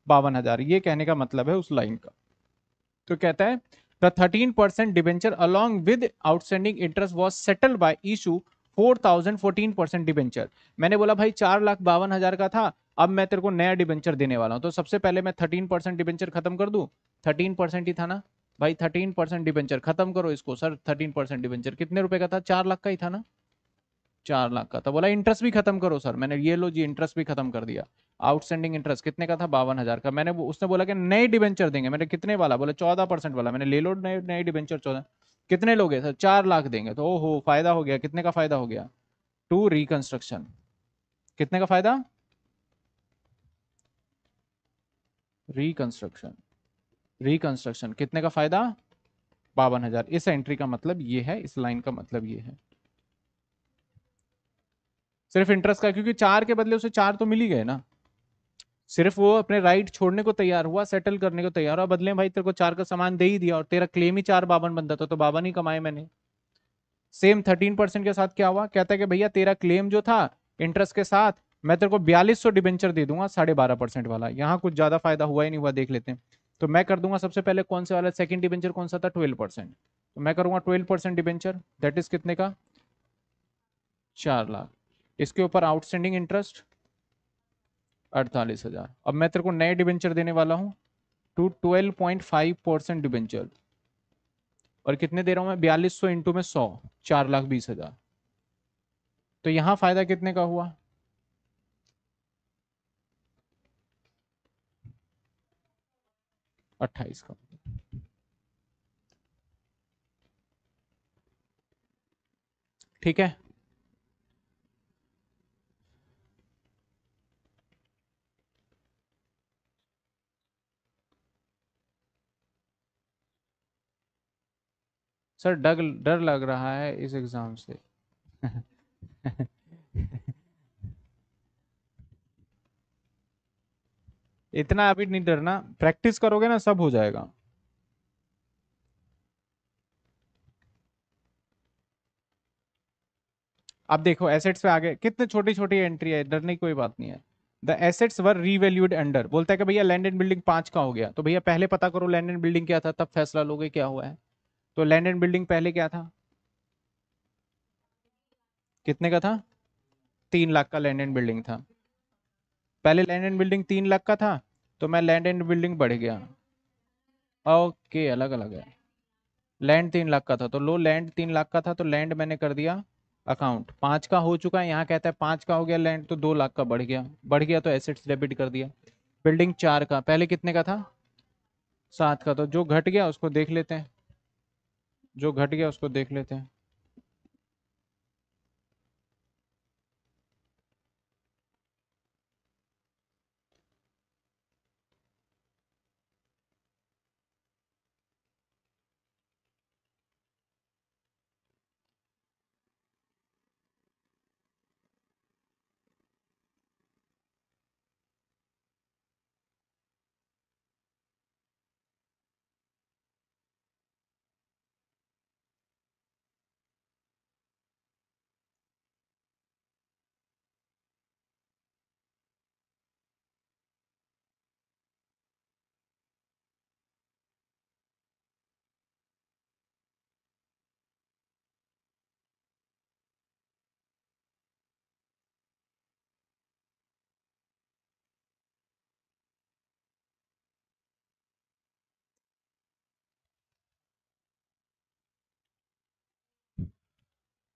बावन हजार ये कहने का मतलब है उस लाइन का तो कहता है the thirteen percent debenture along with outstanding interest was settle by issue four thousand fourteen percent debenture मैंने बोला भाई चार लाख बावन हजार का था अब मैं तेरे को नया डिबेंचर देने वाला हूँ तो सबसे पहले मैं थर्टीन परसेंट डिबेंचर खत्म कर दूँ थर्टीन परसेंट ही था ना भाई थर्टीन परसेंट डिबेंचर खत्म करो इसको सर थर्टीन परसेंट डिबेंचर कितने रुपए का था चार लाख का ही था ना चार लाख का था बोला इंटरेस्ट भी खत्म करो सर मैंने ये लो जी इंटरेस्ट भी खत्म कर दिया आउटस्टैंडिंग इंटरेस्ट कितने का था बावन हजार का मैंने उसने बोला कि नए डिबेंचर देंगे मैंने कितने वाला बोला चौदह परसेंट वाला मैंने ले लो नए नए डिबेंचर चौदह कितने लोगे सर चार लाख देंगे तो ओहो फायदा हो गया कितने का फायदा हो गया टू रिकंस्ट्रक्शन कितने का फायदा रिकंस्ट्रक्शन रिकंस्ट्रक्शन कितने का फायदा बावन हजार इस एंट्री का मतलब ये है इस लाइन का मतलब ये है सिर्फ इंटरेस्ट का क्योंकि चार के बदले उसे चार तो मिल ही गए ना सिर्फ वो अपने राइट छोड़ने को तैयार हुआ सेटल करने को तैयार हुआ बदले भाई तेरे को चार का सामान दे ही दिया और तेरा क्लेम ही चार बावन बनता था तो बावन ही कमाए मैंने सेम थर्टीन परसेंट के साथ क्या हुआ कहता है कि भैया तेरा क्लेम जो था इंटरेस्ट के साथ मैं तेरे को बयालीस सौ डिबेंचर दे दूंगा साढ़े बारह परसेंट वाला यहाँ कुछ ज्यादा फायदा हुआ ही नहीं हुआ देख लेते हैं तो मैं कर दूंगा सबसे पहले कौन से वाला सेकंड डिबेंचर कौन सा था ट्वेल्व परसेंट तो मैं करूंगा twelve percent debenture that is कितने का चार लाख इसके ऊपर आउटस्टैंडिंग इंटरेस्ट अड़तालीस हजार अब मैं तेरे को नए डिबेंचर देने वाला हूँ to twelve point five percent debenture और कितने दे रहा हूँ मैं बयालीस सौ इंटू में सौ चार लाख बीस हजार तो यहाँ फायदा कितने का हुआ अट्ठाईस का ठीक है सर डग डर लग रहा है इस एग्ज़ाम से इतना अभी नहीं डरना प्रैक्टिस करोगे ना सब हो जाएगा अब देखो एसेट्स पे आगे कितने छोटी छोटी एंट्री है डरने की कोई बात नहीं है the assets were revalued under बोलता है कि भैया लैंड एंड बिल्डिंग पांच का हो गया तो भैया पहले पता करो लैंड एंड बिल्डिंग क्या था तब फैसला लोगे क्या हुआ है तो लैंड एंड बिल्डिंग पहले क्या था कितने का था तीन लाख का लैंड एंड बिल्डिंग था पहले लैंड एंड बिल्डिंग तीन लाख का था तो मैं लैंड एंड बिल्डिंग बढ़ गया ओके अलग अलग है लैंड तीन लाख का था तो लो लैंड तीन लाख का था तो लैंड मैंने कर दिया अकाउंट पाँच का हो चुका है यहाँ कहता है पाँच का हो गया लैंड तो दो लाख का बढ़ गया बढ़ गया तो एसेट्स डेबिट कर दिया बिल्डिंग चार का पहले कितने का था सात का तो जो घट गया उसको देख लेते हैं जो घट गया उसको देख लेते हैं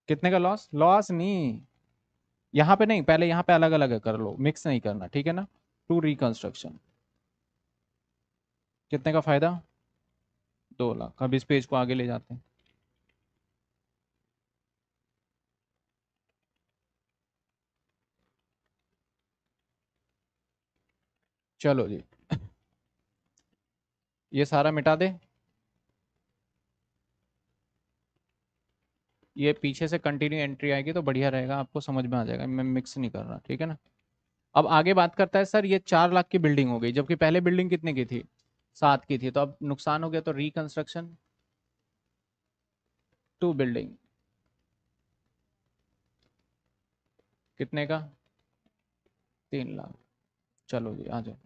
कितने का लॉस लॉस नहीं यहाँ पे नहीं पहले यहाँ पे अलग अलग कर लो मिक्स नहीं करना ठीक है ना टू रिकंस्ट्रक्शन कितने का फायदा दो लाख अब इस पेज को आगे ले जाते हैं चलो जी ये सारा मिटा दे ये पीछे से कंटिन्यू एंट्री आएगी तो बढ़िया रहेगा आपको समझ में आ जाएगा मैं मिक्स नहीं कर रहा ठीक है ना अब आगे बात करता है सर ये चार लाख की बिल्डिंग हो गई जबकि पहले बिल्डिंग कितने की थी सात की थी तो अब नुकसान हो गया तो रिकंस्ट्रक्शन टू बिल्डिंग कितने का तीन लाख चलो जी आ जाओ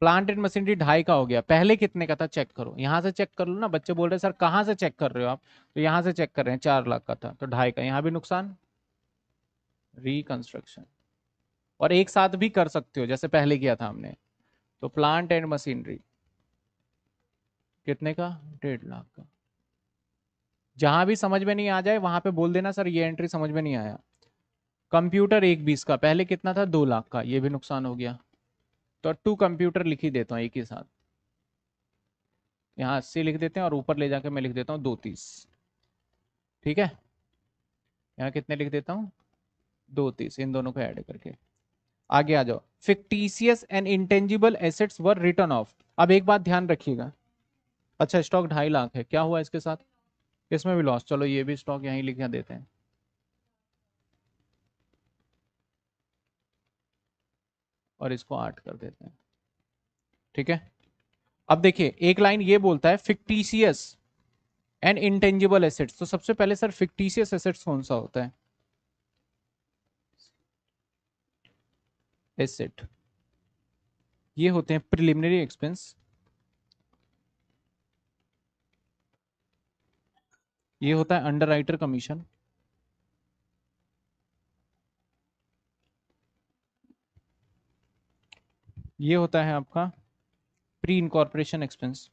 प्लांट एंड मशीनरी ढाई का हो गया पहले कितने का था चेक करो यहाँ से चेक कर लो ना बच्चे बोल रहे सर कहाँ से चेक कर रहे हो आप तो यहाँ से चेक कर रहे हैं चार लाख का था तो ढाई का यहाँ भी नुकसान रिकंस्ट्रक्शन और एक साथ भी कर सकते हो जैसे पहले किया था हमने तो प्लांट एंड मशीनरी कितने का डेढ़ लाख का जहां भी समझ में नहीं आ जाए वहां पे बोल देना सर ये एंट्री समझ में नहीं आया कंप्यूटर एक बीस का पहले कितना था दो लाख का ये भी नुकसान हो गया तो टू कंप्यूटर लिख ही देता हूँ एक ही साथ यहाँ अस्सी लिख देते हैं और ऊपर ले जाके मैं लिख देता हूँ दो तीस ठीक है यहाँ कितने लिख देता हूँ दो तीस इन दोनों को ऐड करके आगे आ जाओ fictitious and intangible assets were written off अब एक बात ध्यान रखिएगा अच्छा स्टॉक ढाई लाख है क्या हुआ इसके साथ इसमें भी लॉस चलो ये भी स्टॉक यहीं लिख देते हैं और इसको आठ कर देते हैं ठीक है अब देखिए एक लाइन ये बोलता है फिक्टीसियस एंड इंटेंजिबल एसेट्स तो सबसे पहले सर फिक्टीसियस एसेट्स कौन सा होता है एसेट ये होते हैं प्रिलिमिनरी एक्सपेंस ये होता है अंडर राइटर कमीशन ये होता है आपका प्री इनकॉर्पोरेशन एक्सपेंस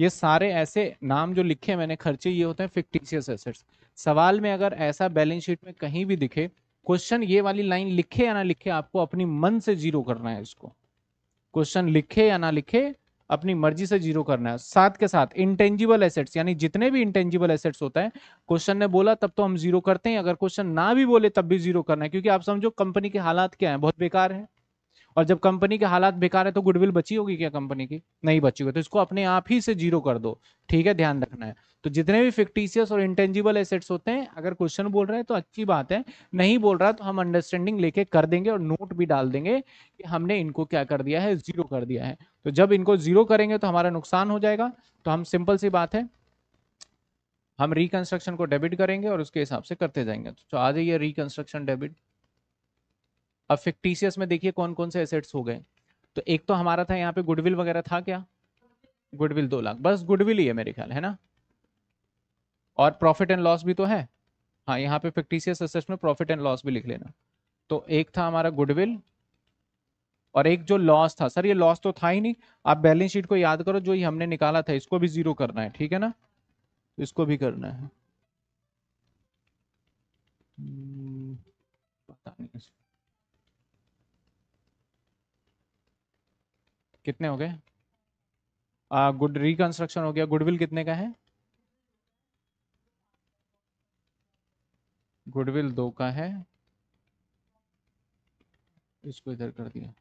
ये सारे ऐसे नाम जो लिखे मैंने खर्चे ये होते हैं फिक्टिशियस एसेट्स सवाल में अगर ऐसा बैलेंस शीट में कहीं भी दिखे क्वेश्चन ये वाली लाइन लिखे या ना लिखे आपको अपनी मन से जीरो करना है इसको क्वेश्चन लिखे या ना लिखे अपनी मर्जी से जीरो करना है साथ के साथ इंटेंजिबल एसेट्स यानी जितने भी इंटेंजिबल एसेट्स होता है क्वेश्चन ने बोला तब तो हम जीरो करते हैं अगर क्वेश्चन ना भी बोले तब भी जीरो करना है क्योंकि आप समझो कंपनी के हालात क्या है बहुत बेकार है और जब कंपनी के हालात बेकार है तो गुडविल बची होगी क्या कंपनी की नहीं बची होगी तो इसको अपने आप ही से जीरो कर दो ठीक है ध्यान रखना है तो जितने भी फिक्टिशियस और इंटेंजिबल एसेट्स होते हैं अगर क्वेश्चन बोल रहे हैं तो अच्छी बात है नहीं बोल रहा तो हम अंडरस्टैंडिंग लेके कर देंगे और नोट भी डाल देंगे कि हमने इनको क्या कर दिया है जीरो कर दिया है तो जब इनको जीरो करेंगे तो हमारा नुकसान हो जाएगा तो हम सिंपल सी बात है हम रिकंस्ट्रक्शन को डेबिट करेंगे और उसके हिसाब से करते जाएंगे तो आ जाइए रिकंस्ट्रक्शन डेबिट अब फिक्टिशियस में देखिए कौन कौन से एसेट्स हो गए तो एक तो हमारा था यहाँ पे गुडविल वगैरह था क्या गुडविल दो लाख बस गुडविल ही है मेरे ख्याल है ना और प्रॉफिट एंड लॉस भी तो है हाँ यहाँ पे फिक्टिशियस एसेट्स में प्रॉफिट एंड लॉस भी लिख लेना तो एक था हमारा गुडविल और एक जो लॉस था सर ये लॉस तो था ही नहीं आप बैलेंस शीट को याद करो जो ये हमने निकाला था इसको भी जीरो करना है ठीक है ना इसको भी करना है हम्म, पता नहीं कितने हो गए गुड रिकंस्ट्रक्शन हो गया गुडविल कितने का है गुडविल दो का है इसको इधर कर दिया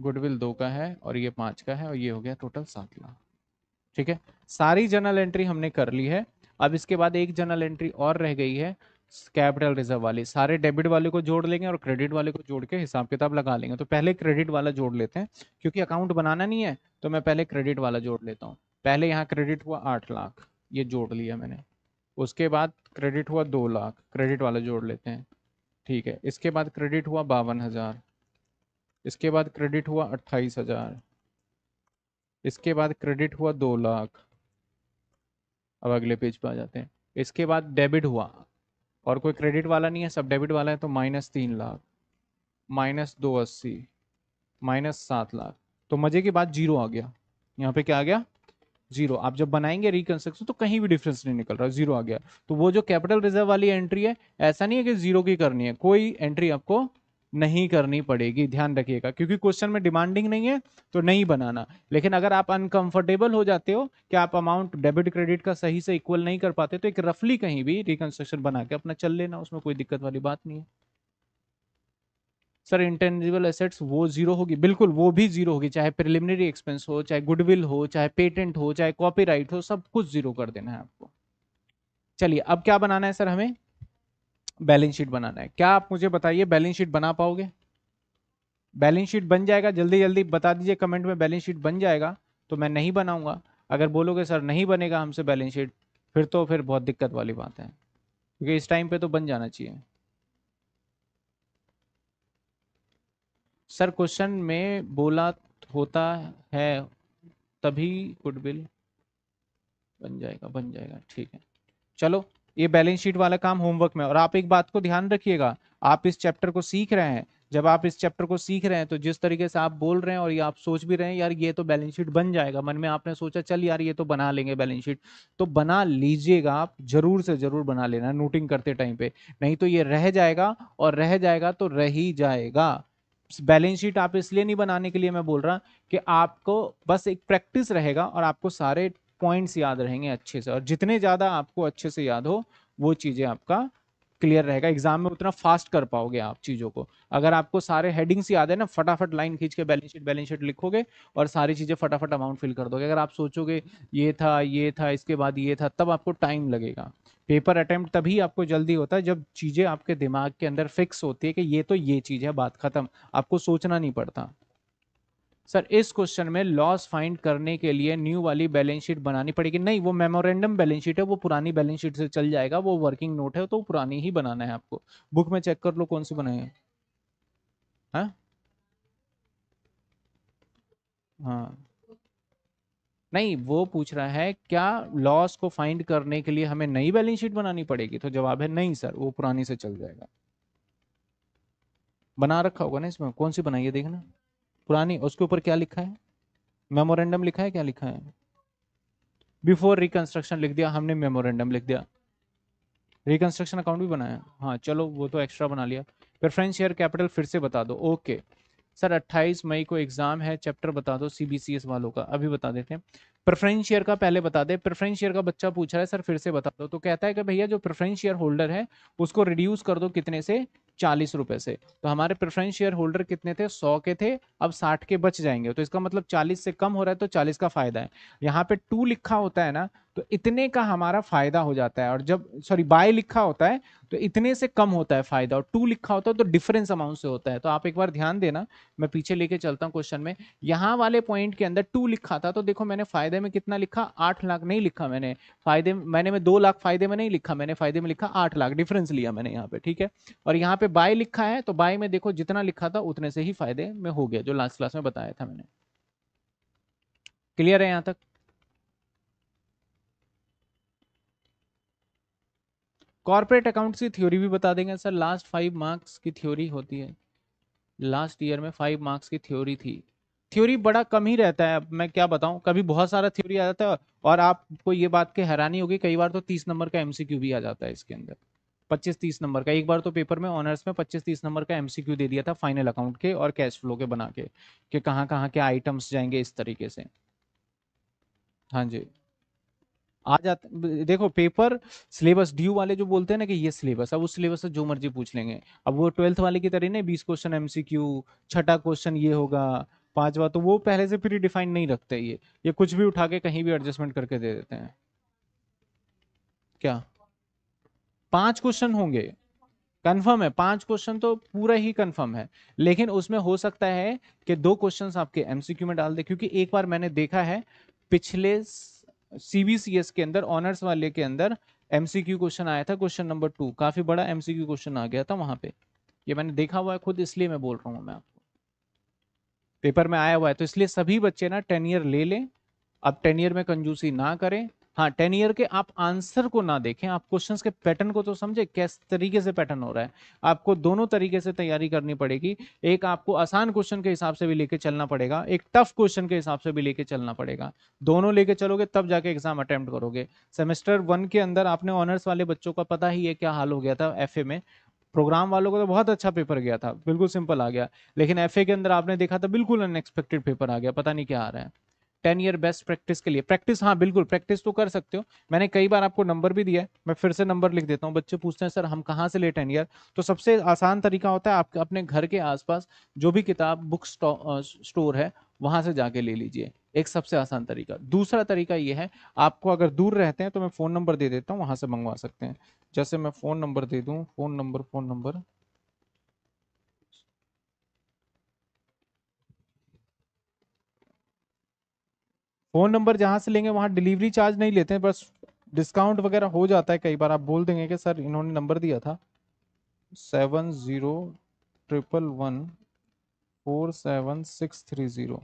गुडविल दो का है और ये पांच का है और ये हो गया टोटल सात लाख ठीक है सारी जनरल एंट्री हमने कर ली है अब इसके बाद एक जनरल एंट्री और रह गई है कैपिटल रिजर्व वाली सारे डेबिट वाले को जोड़ लेंगे और क्रेडिट वाले को जोड़ के हिसाब किताब लगा लेंगे तो पहले क्रेडिट वाला जोड़ लेते हैं क्योंकि अकाउंट बनाना नहीं है तो मैं पहले क्रेडिट वाला जोड़ लेता हूँ पहले यहाँ क्रेडिट हुआ आठ लाख ये जोड़ लिया मैंने उसके बाद क्रेडिट हुआ दो लाख क्रेडिट वाला जोड़ लेते हैं ठीक है इसके बाद क्रेडिट हुआ बावन हज़ार इसके बाद क्रेडिट हुआ अट्ठाईस हज़ार इसके बाद क्रेडिट हुआ दो लाख अब अगले पेज पर आ जाते हैं इसके बाद डेबिट हुआ और कोई क्रेडिट वाला नहीं है सब डेबिट वाला है तो माइनस तीन लाख माइनस दो अस्सी माइनस सात लाख तो मजे की बात जीरो आ गया यहाँ पे क्या आ गया जीरो आप जब बनाएंगे रिकंस्ट्रक्शन तो कहीं भी डिफरेंस नहीं निकल रहा जीरो आ गया तो वो जो कैपिटल रिजर्व वाली एंट्री है ऐसा नहीं है कि जीरो की करनी है कोई एंट्री आपको नहीं करनी पड़ेगी ध्यान रखिएगा क्योंकि क्वेश्चन में डिमांडिंग नहीं है तो नहीं बनाना लेकिन अगर आप अनकंफर्टेबल हो जाते हो कि आप अमाउंट डेबिट क्रेडिट का सही से इक्वल नहीं कर पाते तो एक रफली कहीं भी रिकंस्ट्रक्शन बना के अपना चल लेना उसमें कोई दिक्कत वाली बात नहीं है सर इंटेंजिबल एसेट्स वो जीरो होगी बिल्कुल वो भी जीरो होगी चाहे प्रिलिमिनरी एक्सपेंस हो चाहे गुडविल हो चाहे पेटेंट हो चाहे कॉपीराइट हो सब कुछ जीरो कर देना है आपको चलिए अब क्या बनाना है सर हमें बैलेंस शीट बनाना है क्या आप मुझे बताइए बैलेंस शीट बना पाओगे बैलेंस शीट बन जाएगा जल्दी जल्दी बता दीजिए कमेंट में बैलेंस शीट बन जाएगा तो मैं नहीं बनाऊंगा अगर बोलोगे सर नहीं बनेगा हमसे बैलेंस शीट फिर तो फिर बहुत दिक्कत वाली बात है क्योंकि इस टाइम पे तो बन जाना चाहिए सर क्वेश्चन में बोला होता है तभी गुडविल बन जाएगा बन जाएगा ठीक है चलो ये बैलेंस शीट वाला काम होमवर्क में और आप एक बात को ध्यान रखिएगा आप इस चैप्टर को सीख रहे हैं जब आप इस चैप्टर को सीख रहे हैं तो जिस तरीके से आप बोल रहे हैं और ये आप सोच भी रहे हैं यार ये तो बैलेंस शीट बन जाएगा मन में आपने सोचा चल यार ये तो बना लेंगे बैलेंस शीट तो बना लीजिएगा आप जरूर से जरूर बना लेना नोटिंग करते टाइम पे नहीं तो ये रह जाएगा और रह जाएगा तो रह ही जाएगा बैलेंस शीट आप इसलिए नहीं बनाने के लिए मैं बोल रहा कि आपको बस एक प्रैक्टिस रहेगा और आपको सारे पॉइंट्स याद रहेंगे अच्छे से और जितने ज़्यादा आपको अच्छे से याद हो वो चीज़ें आपका क्लियर रहेगा एग्जाम में उतना फास्ट कर पाओगे आप चीज़ों को अगर आपको सारे हेडिंग्स याद है ना फटाफट लाइन खींच के बैलेंस शीट बैलेंस शीट लिखोगे और सारी चीज़ें फटाफट अमाउंट फिल कर दोगे अगर आप सोचोगे ये था ये था इसके बाद ये था तब आपको टाइम लगेगा पेपर अटेम्प्ट तभी आपको जल्दी होता है जब चीज़ें आपके दिमाग के अंदर फिक्स होती है कि ये तो ये चीज़ है बात ख़त्म आपको सोचना नहीं पड़ता सर इस क्वेश्चन में लॉस फाइंड करने के लिए न्यू वाली बैलेंस शीट बनानी पड़ेगी नहीं वो मेमोरेंडम बैलेंस शीट है वो पुरानी बैलेंस शीट से चल जाएगा वो वर्किंग नोट है तो पुरानी ही बनाना है आपको बुक में चेक कर लो कौन सी बनाई हाँ? हाँ नहीं वो पूछ रहा है क्या लॉस को फाइंड करने के लिए हमें नई बैलेंस शीट बनानी पड़ेगी तो जवाब है नहीं सर वो पुरानी से चल जाएगा बना रखा होगा ना इसमें कौन सी बनाइए देखना पुरानी उसके ऊपर क्या लिखा है मेमोरेंडम लिखा है क्या लिखा है बिफोर रिकंस्ट्रक्शन लिख दिया हमने मेमोरेंडम लिख दिया रिकंस्ट्रक्शन अकाउंट भी बनाया हाँ चलो वो तो एक्स्ट्रा बना लिया प्रेफरेंस शेयर कैपिटल फिर से बता दो ओके सर 28 मई को एग्जाम है चैप्टर बता दो सीबीसीएस वालों का अभी बता देते हैं प्रेफरेंस शेयर का पहले बता दे प्रेफरेंस शेयर का बच्चा पूछ रहा है सर फिर से बता दो तो कहता है कि भैया जो प्रेफरेंस शेयर होल्डर है उसको रिड्यूस कर दो कितने से चालीस रुपए से तो हमारे प्रेफरेंस शेयर होल्डर कितने थे सौ के थे अब साठ के बच जाएंगे तो इसका मतलब चालीस से कम हो रहा है तो चालीस का फायदा है यहाँ पे टू लिखा होता है ना तो इतने का हमारा फायदा हो जाता है और जब सॉरी बाय लिखा होता है तो इतने से कम होता है फायदा और टू लिखा होता है तो डिफरेंस अमाउंट से होता है तो आप एक बार ध्यान देना मैं पीछे लेके चलता हूँ क्वेश्चन में यहाँ वाले पॉइंट के अंदर टू लिखा था तो देखो मैंने फायदे में कितना लिखा आठ लाख नहीं लिखा मैंने फायदे मैंने में दो लाख फायदे में नहीं लिखा मैंने फायदे में लिखा आठ लाख डिफरेंस लिया मैंने यहाँ पे ठीक है और यहाँ पे बाय लिखा है तो बाय में देखो जितना लिखा था उतने से ही फायदे में हो गया जो लास्ट क्लास में बताया था मैंने क्लियर है यहाँ तक कॉर्पोरेट अकाउंट्स की थ्योरी भी बता देंगे सर लास्ट फाइव मार्क्स की थ्योरी होती है लास्ट ईयर में फाइव मार्क्स की थ्योरी थी थ्योरी बड़ा कम ही रहता है अब मैं क्या बताऊं कभी बहुत सारा थ्योरी आ जाता है और आपको ये बात की हैरानी होगी कई बार तो तीस नंबर का एम भी आ जाता है इसके अंदर पच्चीस तीस नंबर का एक बार तो पेपर में ऑनर्स में पच्चीस तीस नंबर का एम दे दिया था फाइनल अकाउंट के और कैश फ्लो के बना के कहाँ कहाँ के आइटम्स जाएंगे इस तरीके से हाँ जी आ जाते देखो पेपर सिलेबस ड्यू वाले जो बोलते हैं ना कि ये सिलेबस अब उस सिलेबस से जो मर्जी पूछ लेंगे अब वो ट्वेल्थ वाले की तरह नहीं बीस क्वेश्चन एमसीक्यू छठा क्वेश्चन ये होगा पांचवा तो वो पहले से प्री डिफाइंड नहीं रखते ये ये कुछ भी उठा के कहीं भी एडजस्टमेंट करके दे देते हैं क्या पांच क्वेश्चन होंगे कंफर्म है पांच क्वेश्चन तो पूरा ही कंफर्म है लेकिन उसमें हो सकता है कि दो क्वेश्चंस आपके एमसीक्यू में डाल दे क्योंकि एक बार मैंने देखा है पिछले सीबीसीएस के अंदर ऑनर्स वाले के अंदर एमसीक्यू क्वेश्चन आया था क्वेश्चन नंबर टू काफी बड़ा एमसीक्यू क्वेश्चन आ गया था वहां पे ये मैंने देखा हुआ है खुद इसलिए मैं बोल रहा हूँ मैं आपको पेपर में आया हुआ है तो इसलिए सभी बच्चे ना टेन ईयर ले लें अब टेन ईयर में कंजूसी ना करें हाँ टेन ईयर के आप आंसर को ना देखें आप क्वेश्चन के पैटर्न को तो समझे किस तरीके से पैटर्न हो रहा है आपको दोनों तरीके से तैयारी करनी पड़ेगी एक आपको आसान क्वेश्चन के हिसाब से भी लेके चलना पड़ेगा एक टफ क्वेश्चन के हिसाब से भी लेके चलना पड़ेगा दोनों लेके चलोगे तब जाके एग्जाम अटेम्प्ट करोगे सेमेस्टर वन के अंदर आपने ऑनर्स वाले बच्चों का पता ही है क्या हाल हो गया था एफ में प्रोग्राम वालों का तो बहुत अच्छा पेपर गया था बिल्कुल सिंपल आ गया लेकिन एफ के अंदर आपने देखा था बिल्कुल अनएक्सपेक्टेड पेपर आ गया पता नहीं क्या आ रहा है टेन ईयर बेस्ट प्रैक्टिस के लिए प्रैक्टिस हाँ बिल्कुल प्रैक्टिस तो कर सकते हो मैंने कई बार आपको नंबर भी दिया है मैं फिर से नंबर लिख देता हूँ बच्चे पूछते हैं सर हम कहाँ से ले टेन ईयर तो सबसे आसान तरीका होता है आप अपने घर के आसपास जो भी किताब बुक स्टोर है वहां से जाके ले लीजिए एक सबसे आसान तरीका दूसरा तरीका ये है आपको अगर दूर रहते हैं तो मैं फ़ोन नंबर दे देता हूँ वहाँ से मंगवा सकते हैं जैसे मैं फ़ोन नंबर दे दूँ phone number phone number phone number जहाँ से लेंगे वहाँ डिलीवरी चार्ज नहीं लेते हैं बस डिस्काउंट वगैरह हो जाता है कई बार आप बोल देंगे कि सर इन्होंने नंबर दिया था seven zero triple one four seven six three zero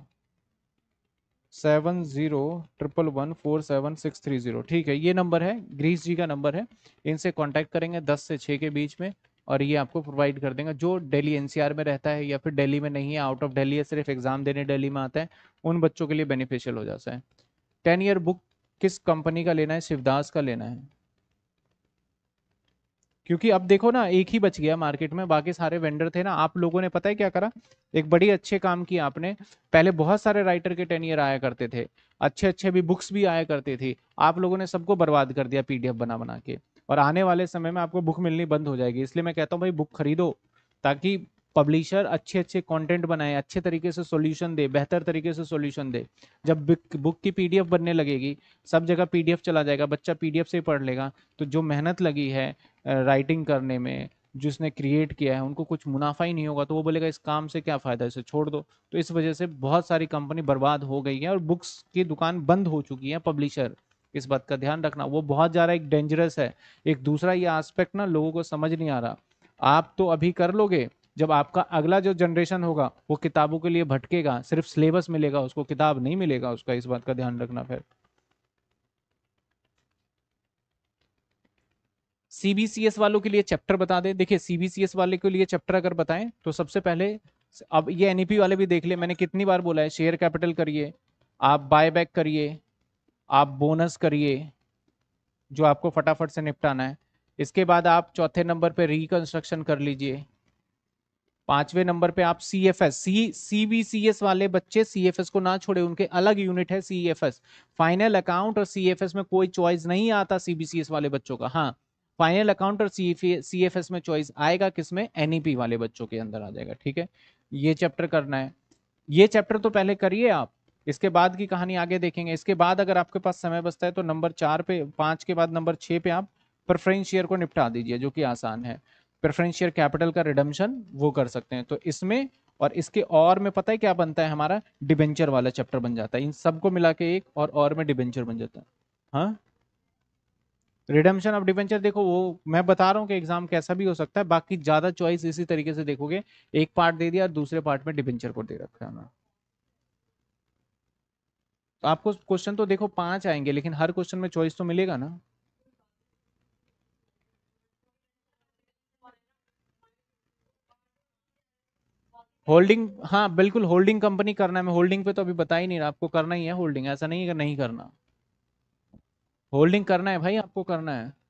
seven zero triple one four seven six three zero ठीक है ये नंबर है ग्रीस जी का नंबर है इनसे कांटेक्ट करेंगे दस से छः के बीच में और ये आपको प्रोवाइड कर देंगे जो दिल्ली एनसीआर में रहता है या फिर दिल्ली में नहीं है आउट ऑफ दिल्ली है सिर्फ एग्जाम देने दिल्ली में आता है उन बच्चों के लिए बेनिफिशियल हो जाता है टेन ईयर बुक किस कंपनी का लेना है शिवदास का लेना है क्योंकि अब देखो ना एक ही बच गया मार्केट में बाकी सारे वेंडर थे ना आप लोगों ने पता है क्या करा एक बड़ी अच्छे काम किया आपने पहले बहुत सारे राइटर के टेन ईयर आया करते थे अच्छे अच्छे भी बुक्स भी आया करते थे आप लोगों ने सबको बर्बाद कर दिया पीडीएफ बना बना के और आने वाले समय में आपको बुक मिलनी बंद हो जाएगी इसलिए मैं कहता हूँ भाई बुक खरीदो ताकि पब्लिशर अच्छे अच्छे कंटेंट बनाए अच्छे तरीके से सॉल्यूशन दे बेहतर तरीके से सॉल्यूशन दे जब बुक की पीडीएफ बनने लगेगी सब जगह पीडीएफ चला जाएगा बच्चा पीडीएफ से ही पढ़ लेगा तो जो मेहनत लगी है राइटिंग करने में जिसने क्रिएट किया है उनको कुछ मुनाफा ही नहीं होगा तो वो बोलेगा इस काम से क्या फ़ायदा इसे छोड़ दो तो इस वजह से बहुत सारी कंपनी बर्बाद हो गई है और बुक्स की दुकान बंद हो चुकी है पब्लिशर इस बात का ध्यान रखना वो बहुत ज़्यादा एक डेंजरस है एक दूसरा ये आस्पेक्ट ना लोगों को समझ नहीं आ रहा आप तो अभी कर लोगे जब आपका अगला जो जनरेशन होगा वो किताबों के लिए भटकेगा सिर्फ सिलेबस मिलेगा उसको किताब नहीं मिलेगा उसका इस बात का ध्यान रखना फिर सीबीसीएस वालों के लिए चैप्टर बता दें देखिए सीबीसीएस वाले के लिए चैप्टर अगर बताएं तो सबसे पहले अब ये एनईपी e वाले भी देख ले मैंने कितनी बार बोला है शेयर कैपिटल करिए आप बाय बैक करिए आप बोनस करिए जो आपको फटाफट से निपटाना है इसके बाद आप चौथे नंबर पे रिकंस्ट्रक्शन कर लीजिए पांचवे नंबर पे आप C F S C C B C S वाले बच्चे सी एफ एस को ना छोड़े उनके अलग यूनिट है C F S final account और सी एफ एस में कोई चॉइस नहीं आता सी बी सी एस वाले बच्चों का हाँ फाइनल अकाउंट और सी एफ एस में चॉइस आएगा किसमें एन e वाले बच्चों के अंदर आ जाएगा ठीक है ये चैप्टर करना है ये चैप्टर तो पहले करिए आप इसके बाद की कहानी आगे देखेंगे इसके बाद अगर आपके पास समय बचता है तो नंबर चार पे पांच के बाद नंबर छह पे आप प्रेफरेंस शेयर को निपटा दीजिए जो कि आसान है प्रेफरेंस शेयर कैपिटल का रिडम्शन वो कर सकते हैं तो इसमें और इसके और में पता है क्या बनता है हमारा डिबेंचर वाला चैप्टर बन जाता है इन सबको मिला के एक और और में डिबेंचर बन जाता है हाँ रिडम्शन ऑफ डिबेंचर देखो वो मैं बता रहा हूँ कि एग्जाम कैसा भी हो सकता है बाकी ज़्यादा चॉइस इसी तरीके से देखोगे एक पार्ट दे दिया और दूसरे पार्ट में डिबेंचर को दे रखा है आपको क्वेश्चन तो देखो पांच आएंगे लेकिन हर क्वेश्चन में चॉइस तो मिलेगा ना होल्डिंग हाँ बिल्कुल होल्डिंग कंपनी करना है मैं होल्डिंग पे तो अभी बता ही नहीं रहा आपको करना ही है होल्डिंग ऐसा नहीं है नहीं करना होल्डिंग करना है भाई आपको करना है